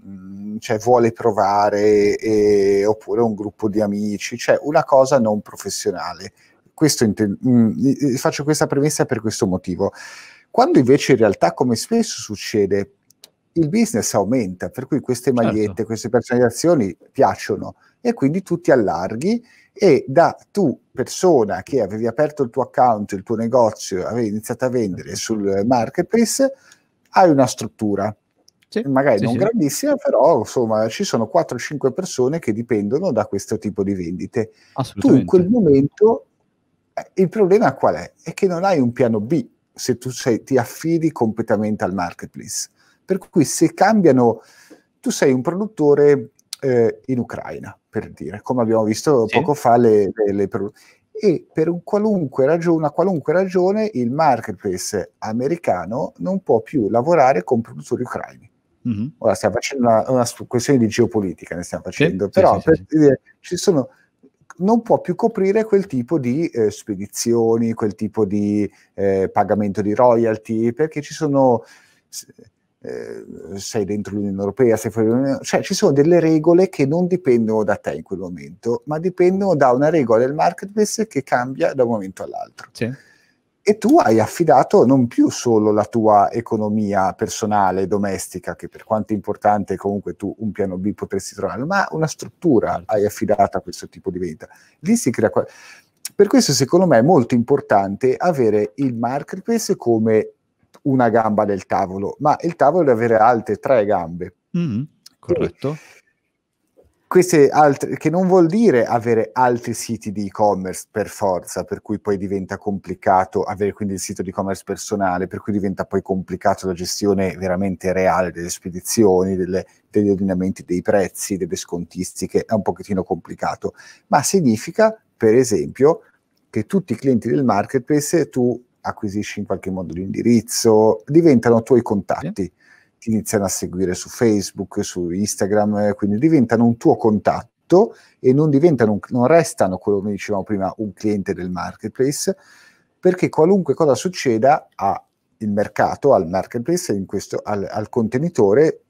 mm, cioè vuole provare, e, oppure un gruppo di amici, cioè una cosa non professionale. Inten- mh, mm, faccio questa premessa per questo motivo. Quando invece in realtà, come spesso succede, il business aumenta, per cui queste certo. magliette, certo. queste personalizzazioni piacciono e quindi tu ti allarghi e da tu persona che avevi aperto il tuo account, il tuo negozio, avevi iniziato a vendere sul marketplace, hai una struttura. Sì, magari sì, non sì. grandissima, però insomma ci sono 4-5 persone che dipendono da questo tipo di vendite. Tu in quel momento eh, il problema qual è? È che non hai un piano B se tu sei, ti affidi completamente al marketplace. Per cui se cambiano, tu sei un produttore eh, in Ucraina, per dire, come abbiamo visto sì. poco fa le, le, le e per un qualunque ragione, una qualunque ragione il marketplace americano non può più lavorare con produttori ucraini. Mm-hmm. Ora stiamo facendo una, una, questione di geopolitica, ne stiamo facendo, sì, però sì, per dire, ci sono non può più coprire quel tipo di eh, spedizioni, quel tipo di eh, pagamento di royalty, perché ci sono eh, sei dentro l'Unione Europea, sei fuori l'Unione Europea, cioè ci sono delle regole che non dipendono da te in quel momento, ma dipendono da una regola del marketplace che cambia da un momento all'altro. Sì. E tu hai affidato non più solo la tua economia personale, domestica, che per quanto importante comunque tu un piano B potresti trovare, ma una struttura certo. hai affidato a questo tipo di vendita. Lì si crea... Per questo secondo me è molto importante avere il marketplace come una gamba del tavolo, ma il tavolo deve avere altre tre gambe. Mm, corretto. Queste altre, che non vuol dire avere altri siti di e-commerce per forza, per cui poi diventa complicato avere quindi il sito di e-commerce personale, per cui diventa poi complicato la gestione veramente reale delle spedizioni, delle, degli ordinamenti dei prezzi, delle scontistiche, è un pochettino complicato, ma significa, per esempio, che tutti i clienti del marketplace tu acquisisci in qualche modo l'indirizzo, diventano tuoi contatti. Yeah. Ti iniziano a seguire su Facebook, su Instagram, eh, quindi diventano un tuo contatto e non, diventano, non restano, come dicevamo prima, un cliente del marketplace, perché qualunque cosa succeda al mercato, al marketplace, questo, al, al contenitore,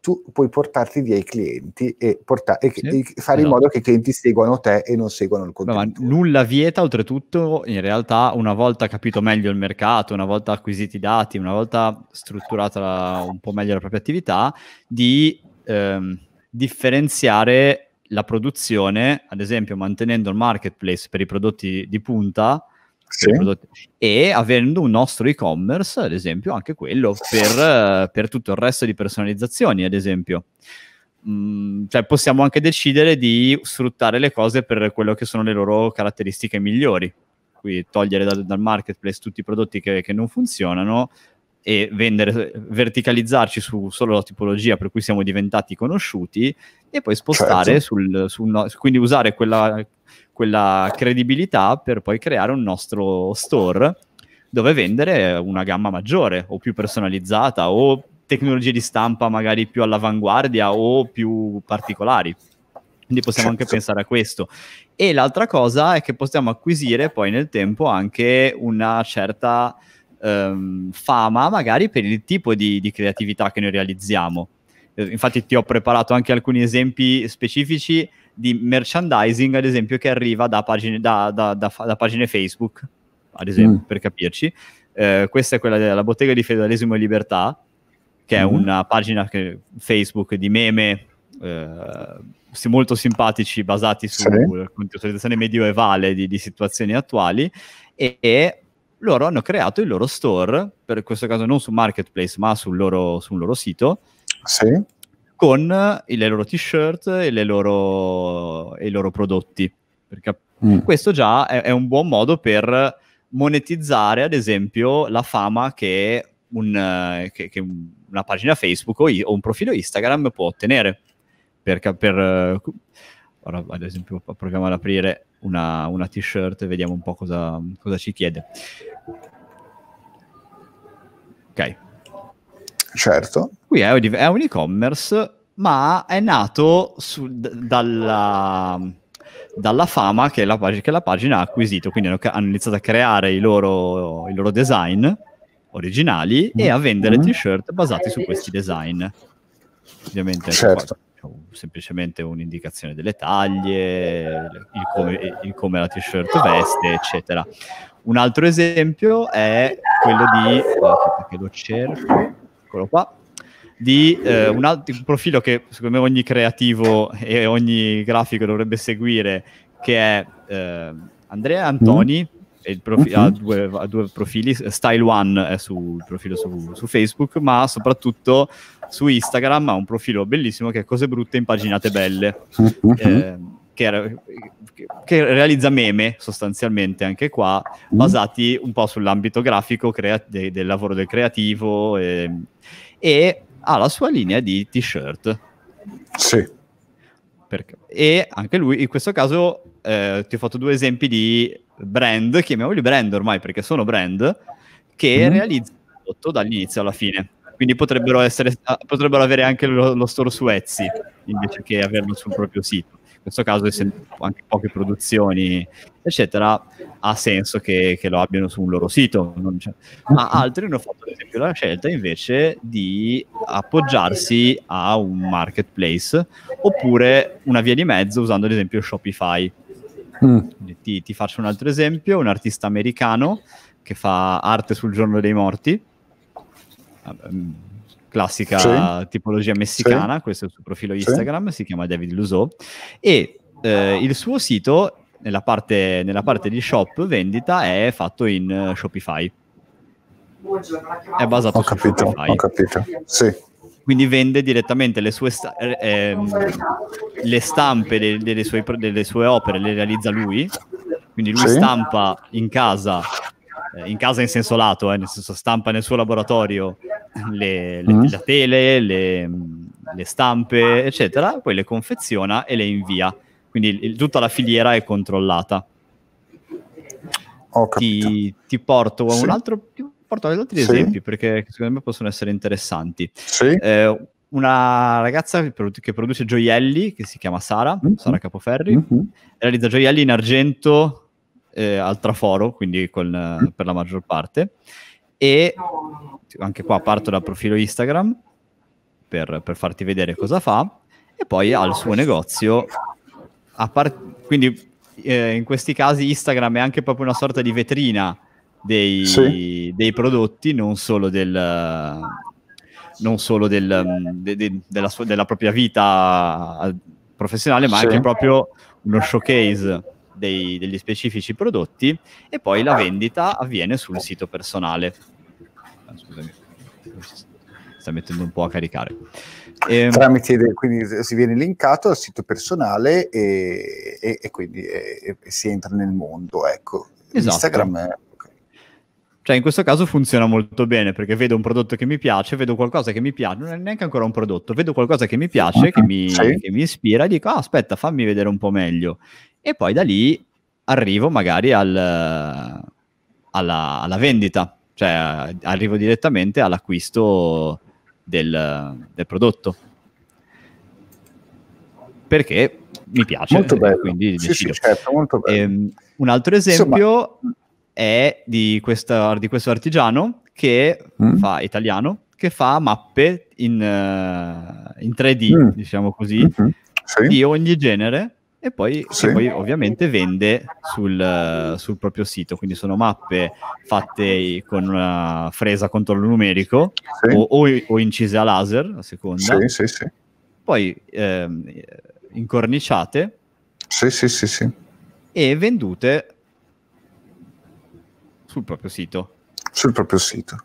tu puoi portarti via i clienti e, porta- e, sì, e fare esatto. in modo che i clienti seguano te e non seguano il contenuto. Ma nulla vieta, oltretutto, in realtà, una volta capito meglio il mercato, una volta acquisiti i dati, una volta strutturata la, un po' meglio la propria attività, di ehm, differenziare la produzione, ad esempio mantenendo il marketplace per i prodotti di punta, sì. e avendo un nostro e-commerce, ad esempio, anche quello per, eh, per tutto il resto di personalizzazioni, ad esempio. Mm, cioè possiamo anche decidere di sfruttare le cose per quello che sono le loro caratteristiche migliori. Qui togliere da, dal marketplace tutti i prodotti che, che non funzionano e vendere, verticalizzarci su solo la tipologia per cui siamo diventati conosciuti e poi spostare certo. sul, sul, quindi usare quella quella credibilità per poi creare un nostro store dove vendere una gamma maggiore o più personalizzata o tecnologie di stampa magari più all'avanguardia o più particolari. Quindi possiamo anche certo. pensare a questo. E l'altra cosa è che possiamo acquisire poi nel tempo anche una certa ehm, fama magari per il tipo di, di creatività che noi realizziamo. infatti ti ho preparato anche alcuni esempi specifici di merchandising, ad esempio, che arriva da pagine, da, da, da, pagine Facebook, ad esempio, mm. per capirci. Eh, questa è quella della bottega di Federalismo e Libertà, che è mm-hmm. una pagina che, Facebook di meme eh, molto simpatici basati sulla sì. contestualizzazione medioevale di, di, situazioni attuali e, e, loro hanno creato il loro store, per questo caso non su Marketplace ma sul loro, sul loro sito, sì con le loro t-shirt e, le loro, e i loro prodotti. Perché mm. questo già è, è, un buon modo per monetizzare, ad esempio, la fama che, un, che, che una pagina Facebook o, i, o, un profilo Instagram può ottenere. Per, per, ora, ad esempio, proviamo ad aprire una, una t-shirt e vediamo un po' cosa, cosa ci chiede. Ok. Certo. Qui è un, e-commerce, ma è nato su, dalla, dalla, fama che la, che la, pagina ha acquisito. Quindi hanno, hanno iniziato a creare i loro, i loro design originali mm. e a vendere mm. t-shirt basati su questi design. Ovviamente cioè, certo. semplicemente un'indicazione delle taglie, il come, il come la t-shirt veste, eccetera. Un altro esempio è quello di... Aspetta eh, che lo cerco eccolo qua, di eh, un, altro, profilo che secondo me ogni creativo e ogni grafico dovrebbe seguire, che è eh, Andrea Antoni. Mm. Profi- uh-huh. ha, mm-hmm. due, ha, due, profili, Style One è sul profilo su, su, Facebook, ma soprattutto su Instagram ha un profilo bellissimo che è Cose brutte Impaginate belle. Uh-huh. Eh, che, era, che, realizza meme sostanzialmente anche qua, mm. basati un po' sull'ambito grafico crea- de- del lavoro del creativo e, ehm, e, ha la sua linea di t-shirt. Sì. Perché, e anche lui, in questo caso, eh, ti ho fatto due esempi di brand, chiamiamoli brand ormai perché sono brand, che mm. realizzano il prodotto dall'inizio alla fine quindi potrebbero, essere, potrebbero, avere anche lo, lo store su Etsy invece che averlo sul proprio sito in questo caso essendo anche poche produzioni eccetera ha senso che, che lo abbiano su un loro sito ma mm-hmm. altri hanno fatto ad esempio la scelta invece di appoggiarsi a un marketplace oppure una via di mezzo usando ad esempio Shopify mm. ti, ti faccio un altro esempio un artista americano che fa arte sul giorno dei morti mm, classica sì. tipologia messicana, sì. questo è il suo profilo Instagram, si chiama David Luso, e eh, il suo sito nella parte, nella parte, di shop vendita è fatto in eh, Shopify. È basato ho su capito, Shopify. Ho capito, sì quindi vende direttamente le sue sta- eh, ehm, le stampe de- delle, sue, delle, sue, opere, le realizza lui, quindi lui sì. stampa in casa eh, in casa in senso lato, eh, nel senso stampa nel suo laboratorio le, le, mm. la tele, le, mm, le, stampe, eccetera, poi le confeziona e le invia. Quindi il, tutta la filiera è controllata. Ti, ti, porto a sì. un altro, porto ad altri sì. esempi perché secondo me possono essere interessanti. Sì. Eh, una ragazza che produce gioielli, che si chiama Sara, mm-hmm. Sara Capoferri, mm-hmm. realizza gioielli in argento, eh, al traforo, quindi con, eh, per la maggior parte. E anche qua parto dal profilo Instagram per, per farti vedere cosa fa e poi ha il suo negozio. Part- quindi eh, in questi casi Instagram è anche proprio una sorta di vetrina dei, sì. dei prodotti, non solo del, non solo del, de, de, della, sua, della, propria vita eh, professionale, ma sì. anche proprio uno showcase dei, degli specifici prodotti e poi la vendita avviene sul sito personale. Ah, scusami, sta mettendo un po' a caricare. E, ehm, Tramite, quindi si viene linkato al sito personale e, e, e quindi si entra nel mondo, ecco. Esatto. Instagram è cioè in questo caso funziona molto bene perché vedo un prodotto che mi piace, vedo qualcosa che mi piace, non è neanche ancora un prodotto, vedo qualcosa che mi piace, mm-hmm. che mi, sì. che mi ispira e dico ah, aspetta fammi vedere un po' meglio e poi da lì arrivo magari al, alla, alla, vendita, cioè arrivo direttamente all'acquisto del, del prodotto. Perché mi piace. Molto bello. Sì, sì, certo, molto bello. E, ehm, un altro esempio Insomma. è di, questa, di, questo artigiano che mm. fa italiano, che fa mappe in, uh, in 3D, mm. diciamo così, mm-hmm. sì. di ogni genere e poi, sì. poi ovviamente vende sul, sul, proprio sito, quindi sono mappe fatte con una eh, fresa controllo numerico sì. o, o, incise a laser a seconda, sì, sì, sì. poi eh, incorniciate e vendute sul proprio sito. Sul proprio sito.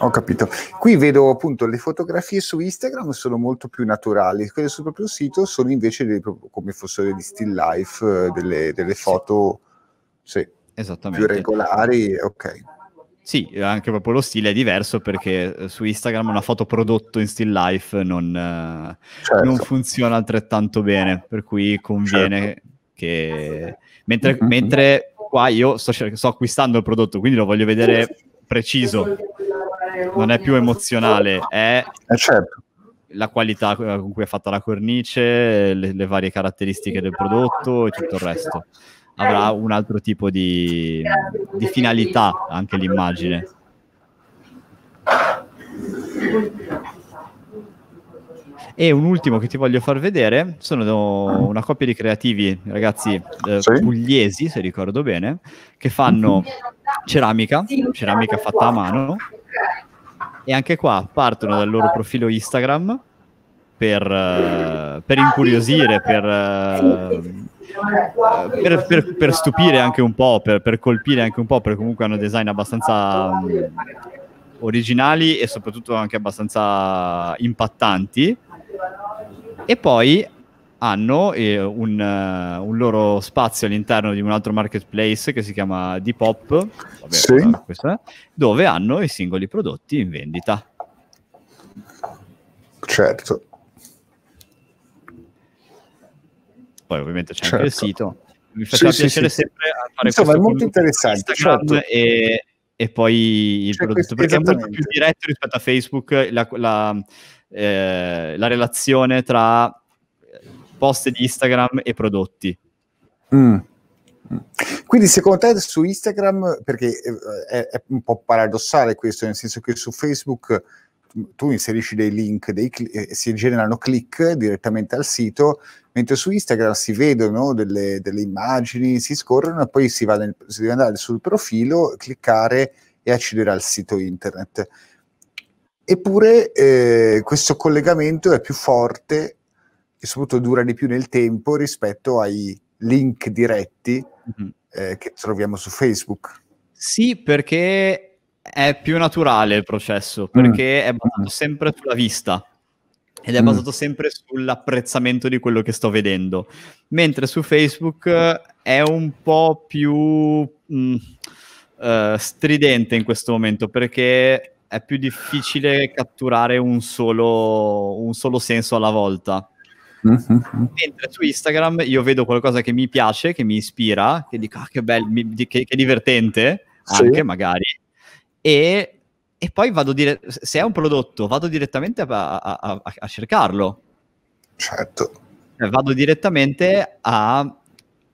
Ho capito. Qui vedo appunto le fotografie su Instagram sono molto più naturali, quelle sul proprio sito sono invece dei, come fossero di still life, eh, delle, delle foto sì. più regolari. Ok. Sì, anche proprio lo stile è diverso perché eh, su Instagram una foto prodotto in still life non, eh, certo. non funziona altrettanto bene, per cui conviene certo. che... Mentre, mm-hmm. mentre, qua io sto, sto acquistando il prodotto, quindi lo voglio vedere preciso non è più emozionale, è eh, certo. la qualità eh, con cui è fatta la cornice, le, le varie caratteristiche del prodotto e tutto il resto. Avrà un altro tipo di, di finalità anche l'immagine. E un ultimo che ti voglio far vedere sono una coppia di creativi, ragazzi eh, sì. pugliesi, se ricordo bene, che fanno mhm. ceramica, ceramica fatta a mano, e anche qua partono dal loro profilo Instagram per, eh, per incuriosire, per, eh, per, per, per, stupire anche un po', per, colpire anche un po', perché comunque hanno design abbastanza mm, originali e soprattutto anche abbastanza impattanti. E poi hanno eh, un, uh, un, loro spazio all'interno di un altro marketplace che si chiama Deep Hop, sì. dove hanno i singoli prodotti in vendita. Certo. Poi ovviamente c'è certo. anche il certo. sito. Mi faceva sì, piacere sì, sempre fare Insomma, è molto interessante. Certo. E, e, poi il cioè, prodotto, perché è molto più diretto rispetto a Facebook la, la, eh, la relazione tra post di Instagram e prodotti. Mm. mm. Quindi secondo te su Instagram, perché eh, è, è, un po' paradossale questo, nel senso che su Facebook mm, tu inserisci dei link, dei cl- eh, si generano click direttamente al sito, mentre su Instagram si vedono delle, delle immagini, si scorrono e poi si, va nel, si deve andare sul profilo, cliccare e accedere al sito internet. Eppure eh, questo collegamento è più forte e soprattutto dura di più nel tempo rispetto ai link diretti mm-hmm. eh, che troviamo su Facebook. Sì, perché è più naturale il processo, perché mm. è basato mm. sempre sulla vista ed è mm. basato mm. sempre sull'apprezzamento di quello che sto vedendo, mentre su Facebook eh, è un po' più mh, mm, eh, uh, stridente in questo momento perché è più difficile catturare un solo, un solo senso alla volta. Mm-hmm. Mentre su Instagram io vedo qualcosa che mi piace, che mi ispira, che dico ah, che bello, che, che, divertente anche magari. E, e, poi vado dire, se è un prodotto, vado direttamente a, a, a, a cercarlo. Certo. Cioè, vado direttamente a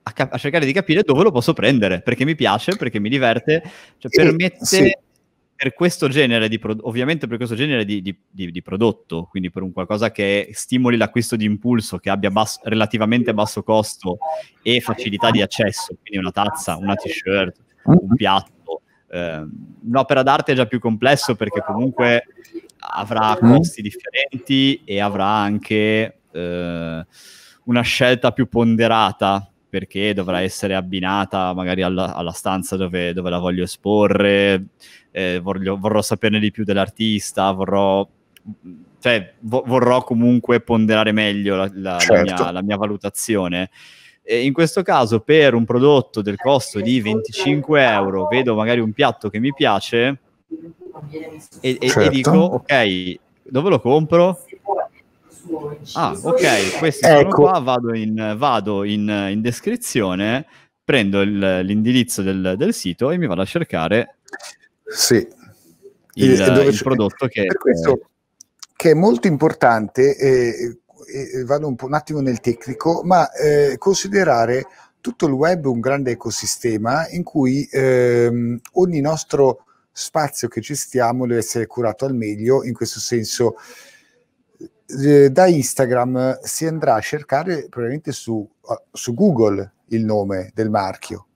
a, cap- a, cercare di capire dove lo posso prendere, perché mi piace, perché mi diverte, cioè permette sì per questo genere di prodotto, ovviamente per questo genere di, di, di, di, prodotto, quindi per un qualcosa che stimoli l'acquisto di impulso, che abbia bas- relativamente basso costo e facilità di accesso, quindi una tazza, una t-shirt, mm-hmm. un piatto. Eh, un'opera d'arte è già più complesso perché comunque avrà mm-hmm. costi differenti e avrà anche eh, una scelta più ponderata perché dovrà essere abbinata magari alla, alla stanza dove, dove, la voglio esporre, eh, voglio, vorrò saperne di più dell'artista, vorrò, cioè, vo- vorrò comunque ponderare meglio la, la, certo. la, mia, certo. la mia, valutazione. E in questo caso per un prodotto del certo, costo di 25 euro vedo magari un piatto che mi piace e, e, certo. e dico ok, dove lo compro? Ah, ok, questi ecco. sono qua, vado in, vado in, in descrizione, prendo il, l'indirizzo del, del, sito e mi vado a cercare sì. il, il prodotto che... Per questo, che è molto importante, eh, eh, vado un, po', un attimo nel tecnico, ma eh, considerare tutto il web un grande ecosistema in cui ehm, ogni nostro spazio che gestiamo deve essere curato al meglio, in questo senso eh, eh, da Instagram si andrà a cercare probabilmente su, su Google il nome del marchio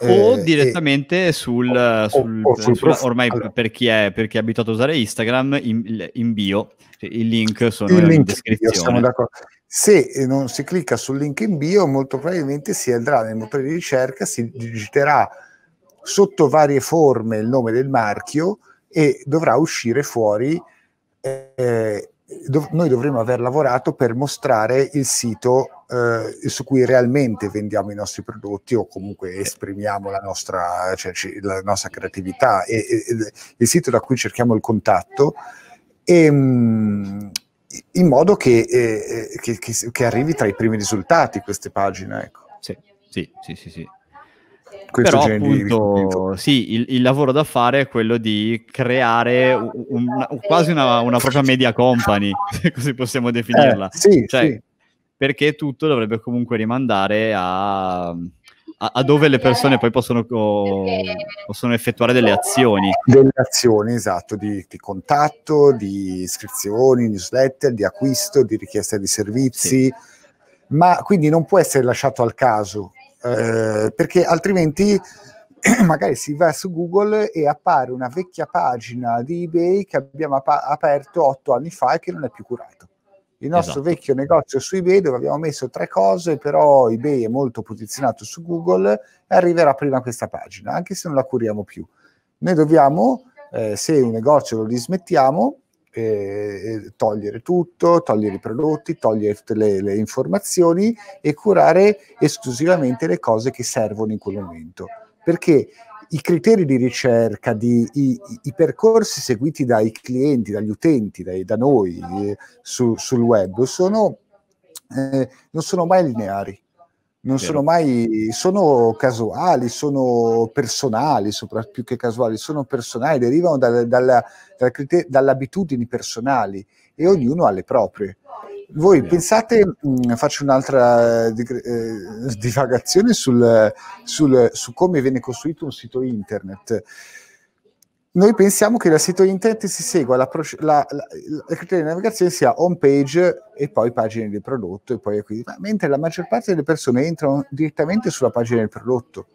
o eh, direttamente eh, sul, o, sul, o sul sulla, ormai allora. per, chi è, per, chi è, abituato a usare Instagram in, in bio cioè il link sono il link descrizione bio, se eh, non si clicca sul link in bio molto probabilmente si andrà nel motore di ricerca si digiterà sotto varie forme il nome del marchio e dovrà uscire fuori eh, dov- noi dovremmo aver lavorato per mostrare il sito eh, su cui realmente vendiamo i nostri prodotti o comunque eh. esprimiamo la nostra, cioè, la nostra creatività, e, e, il sito da cui cerchiamo il contatto. E, ehm, mh, in modo che, eh, eh, che, che, che, arrivi tra i primi risultati queste pagine. Ecco. Sì, sì, sì, sì, sì. Questo però appunto sì, il, il, lavoro da fare è quello di creare un, un, quasi una, una, propria media company, se così possiamo eh, definirla. Eh, sì, cioè, sì. Perché tutto dovrebbe comunque rimandare a, a, a dove le persone poi possono, o, possono, effettuare delle azioni. Delle azioni, esatto, di, di, contatto, di iscrizioni, newsletter, di acquisto, di richiesta di servizi. Sì. Ma quindi non può essere lasciato al caso, eh, perché altrimenti magari si va su Google e appare una vecchia pagina di eBay che abbiamo ap- aperto otto anni fa e che non è più curata. Il nostro esatto. vecchio negozio su eBay dove abbiamo messo tre cose, però eBay è molto posizionato su Google e arriverà prima questa pagina, anche se non la curiamo più. Noi dobbiamo, eh, se un negozio lo dismettiamo, eh, togliere tutto, togliere i prodotti, togliere tutte le, le informazioni e curare esclusivamente le cose che servono in quel momento. Perché i criteri di ricerca, di, i, i, percorsi seguiti dai clienti, dagli utenti, dai, da noi eh, su, sul web, sono, eh, non sono mai lineari non sono mai, sono casuali, sono personali, sopra, più che casuali, sono personali, derivano da, da, da, dalle abitudini personali e ognuno ha le proprie. Voi pensate, mh, faccio un'altra di, eh, eh divagazione sul, sul, su come viene costruito un sito internet noi pensiamo che dal sito internet si segua la, la, la, la criterio di navigazione sia home page e poi pagina del prodotto e poi acquisiti, mentre la maggior parte delle persone entrano direttamente sulla pagina del prodotto.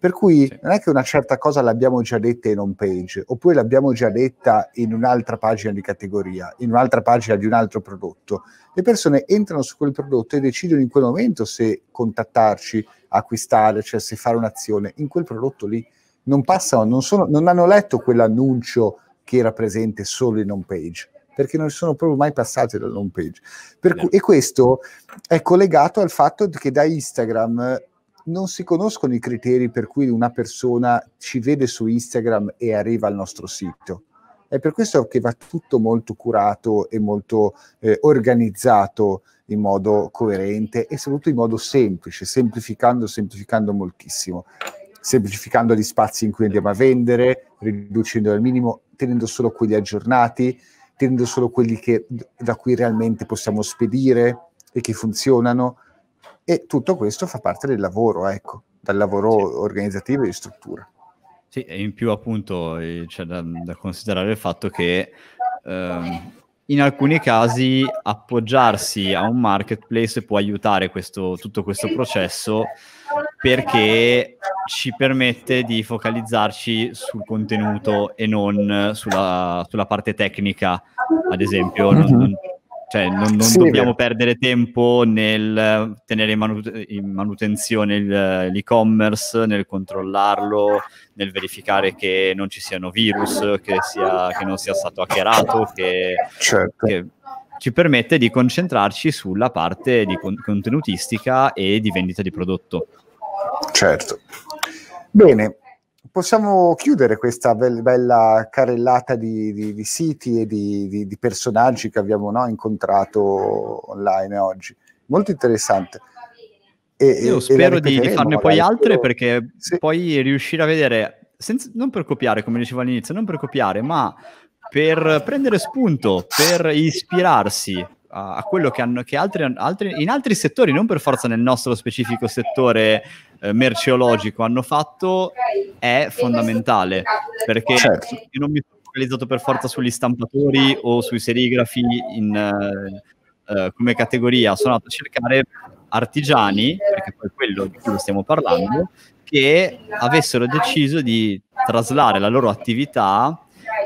Per cui sì. non è che una certa cosa l'abbiamo già detta in home page, oppure l'abbiamo già detta in un'altra pagina di categoria, in un'altra pagina di un altro prodotto. Le persone entrano su quel prodotto e decidono in quel momento se contattarci, acquistare, cioè se fare un'azione in quel prodotto lì non passano, non, sono, non hanno letto quell'annuncio che era presente solo in home page perché non sono proprio mai passati dalla home page. Cu- e questo è collegato al fatto che da Instagram non si conoscono i criteri per cui una persona ci vede su Instagram e arriva al nostro sito. È per questo che va tutto molto curato e molto eh, organizzato in modo coerente e soprattutto in modo semplice, semplificando, semplificando moltissimo semplificando gli spazi in cui andiamo a vendere, riducendo al minimo, tenendo solo quelli aggiornati, tenendo solo quelli che, da cui realmente possiamo spedire e che funzionano. E tutto questo fa parte del lavoro, ecco, dal lavoro sì. organizzativo e di struttura. Sì, e in più appunto eh, c'è da, da considerare il fatto che ehm, in alcuni casi appoggiarsi a un marketplace può aiutare questo, tutto questo processo perché ci permette di focalizzarci sul contenuto e non sulla, sulla parte tecnica, ad esempio. Non, mhm. non, cioè, non, non sì, dobbiamo perdere tempo nel eh, tenere in, manut- in manutenzione il, eh, l'e-commerce, nel controllarlo, nel verificare che non ci siano virus, che, sia, che non sia stato hackerato, che, certo. che, ci permette di concentrarci sulla parte di con- contenutistica e di vendita di prodotto. Certo. Bene, possiamo chiudere questa be- bella carellata di, di, di siti e di, di, personaggi che abbiamo no, incontrato online oggi. Molto interessante. E, Io e spero di, farne poi magari, altre spero... perché sì. poi riuscire a vedere, senza, non per copiare come dicevo all'inizio, non per copiare, ma per prendere spunto, per ispirarsi a, a quello che hanno che altri, altri, in altri settori, non per forza nel nostro specifico settore eh, merceologico hanno fatto è fondamentale, perché certo. io non mi sono focalizzato per forza sugli stampatori o sui serigrafi in, eh, eh come categoria, sono andato a cercare artigiani, perché poi quello di cui stiamo parlando, che avessero deciso di traslare la loro attività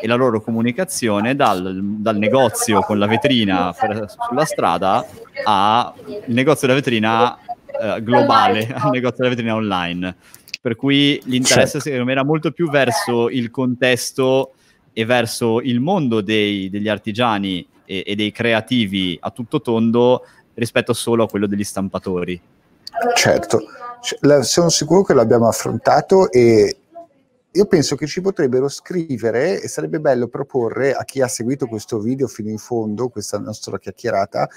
e la loro comunicazione dal, dal negozio con la vetrina per, sulla strada al negozio della vetrina eh, globale al negozio della vetrina online. Per cui l'interesse certo. secondo me era molto più verso il contesto e verso il mondo dei, degli artigiani e, e dei creativi a tutto tondo rispetto solo a quello degli stampatori. Certo, cioè, sono sicuro che l'abbiamo affrontato e io penso che ci potrebbero scrivere e sarebbe bello proporre a chi ha seguito questo video fino in fondo, questa nostra chiacchierata,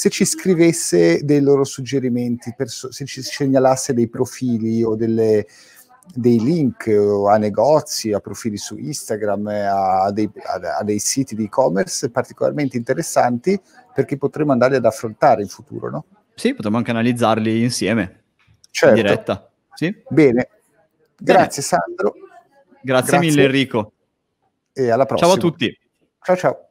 se ci scrivesse dei loro suggerimenti, perso- se ci segnalasse dei profili o delle, dei link a negozi, a profili su Instagram, a dei, a dei, siti di e-commerce particolarmente interessanti perché potremmo andare ad affrontare in futuro, no? Sì, potremmo anche analizzarli insieme, certo. in diretta. Sì? Bene, grazie Bene. Sandro. Grazie, grazie, mille Enrico. E alla prossima. Ciao a tutti. Ciao ciao.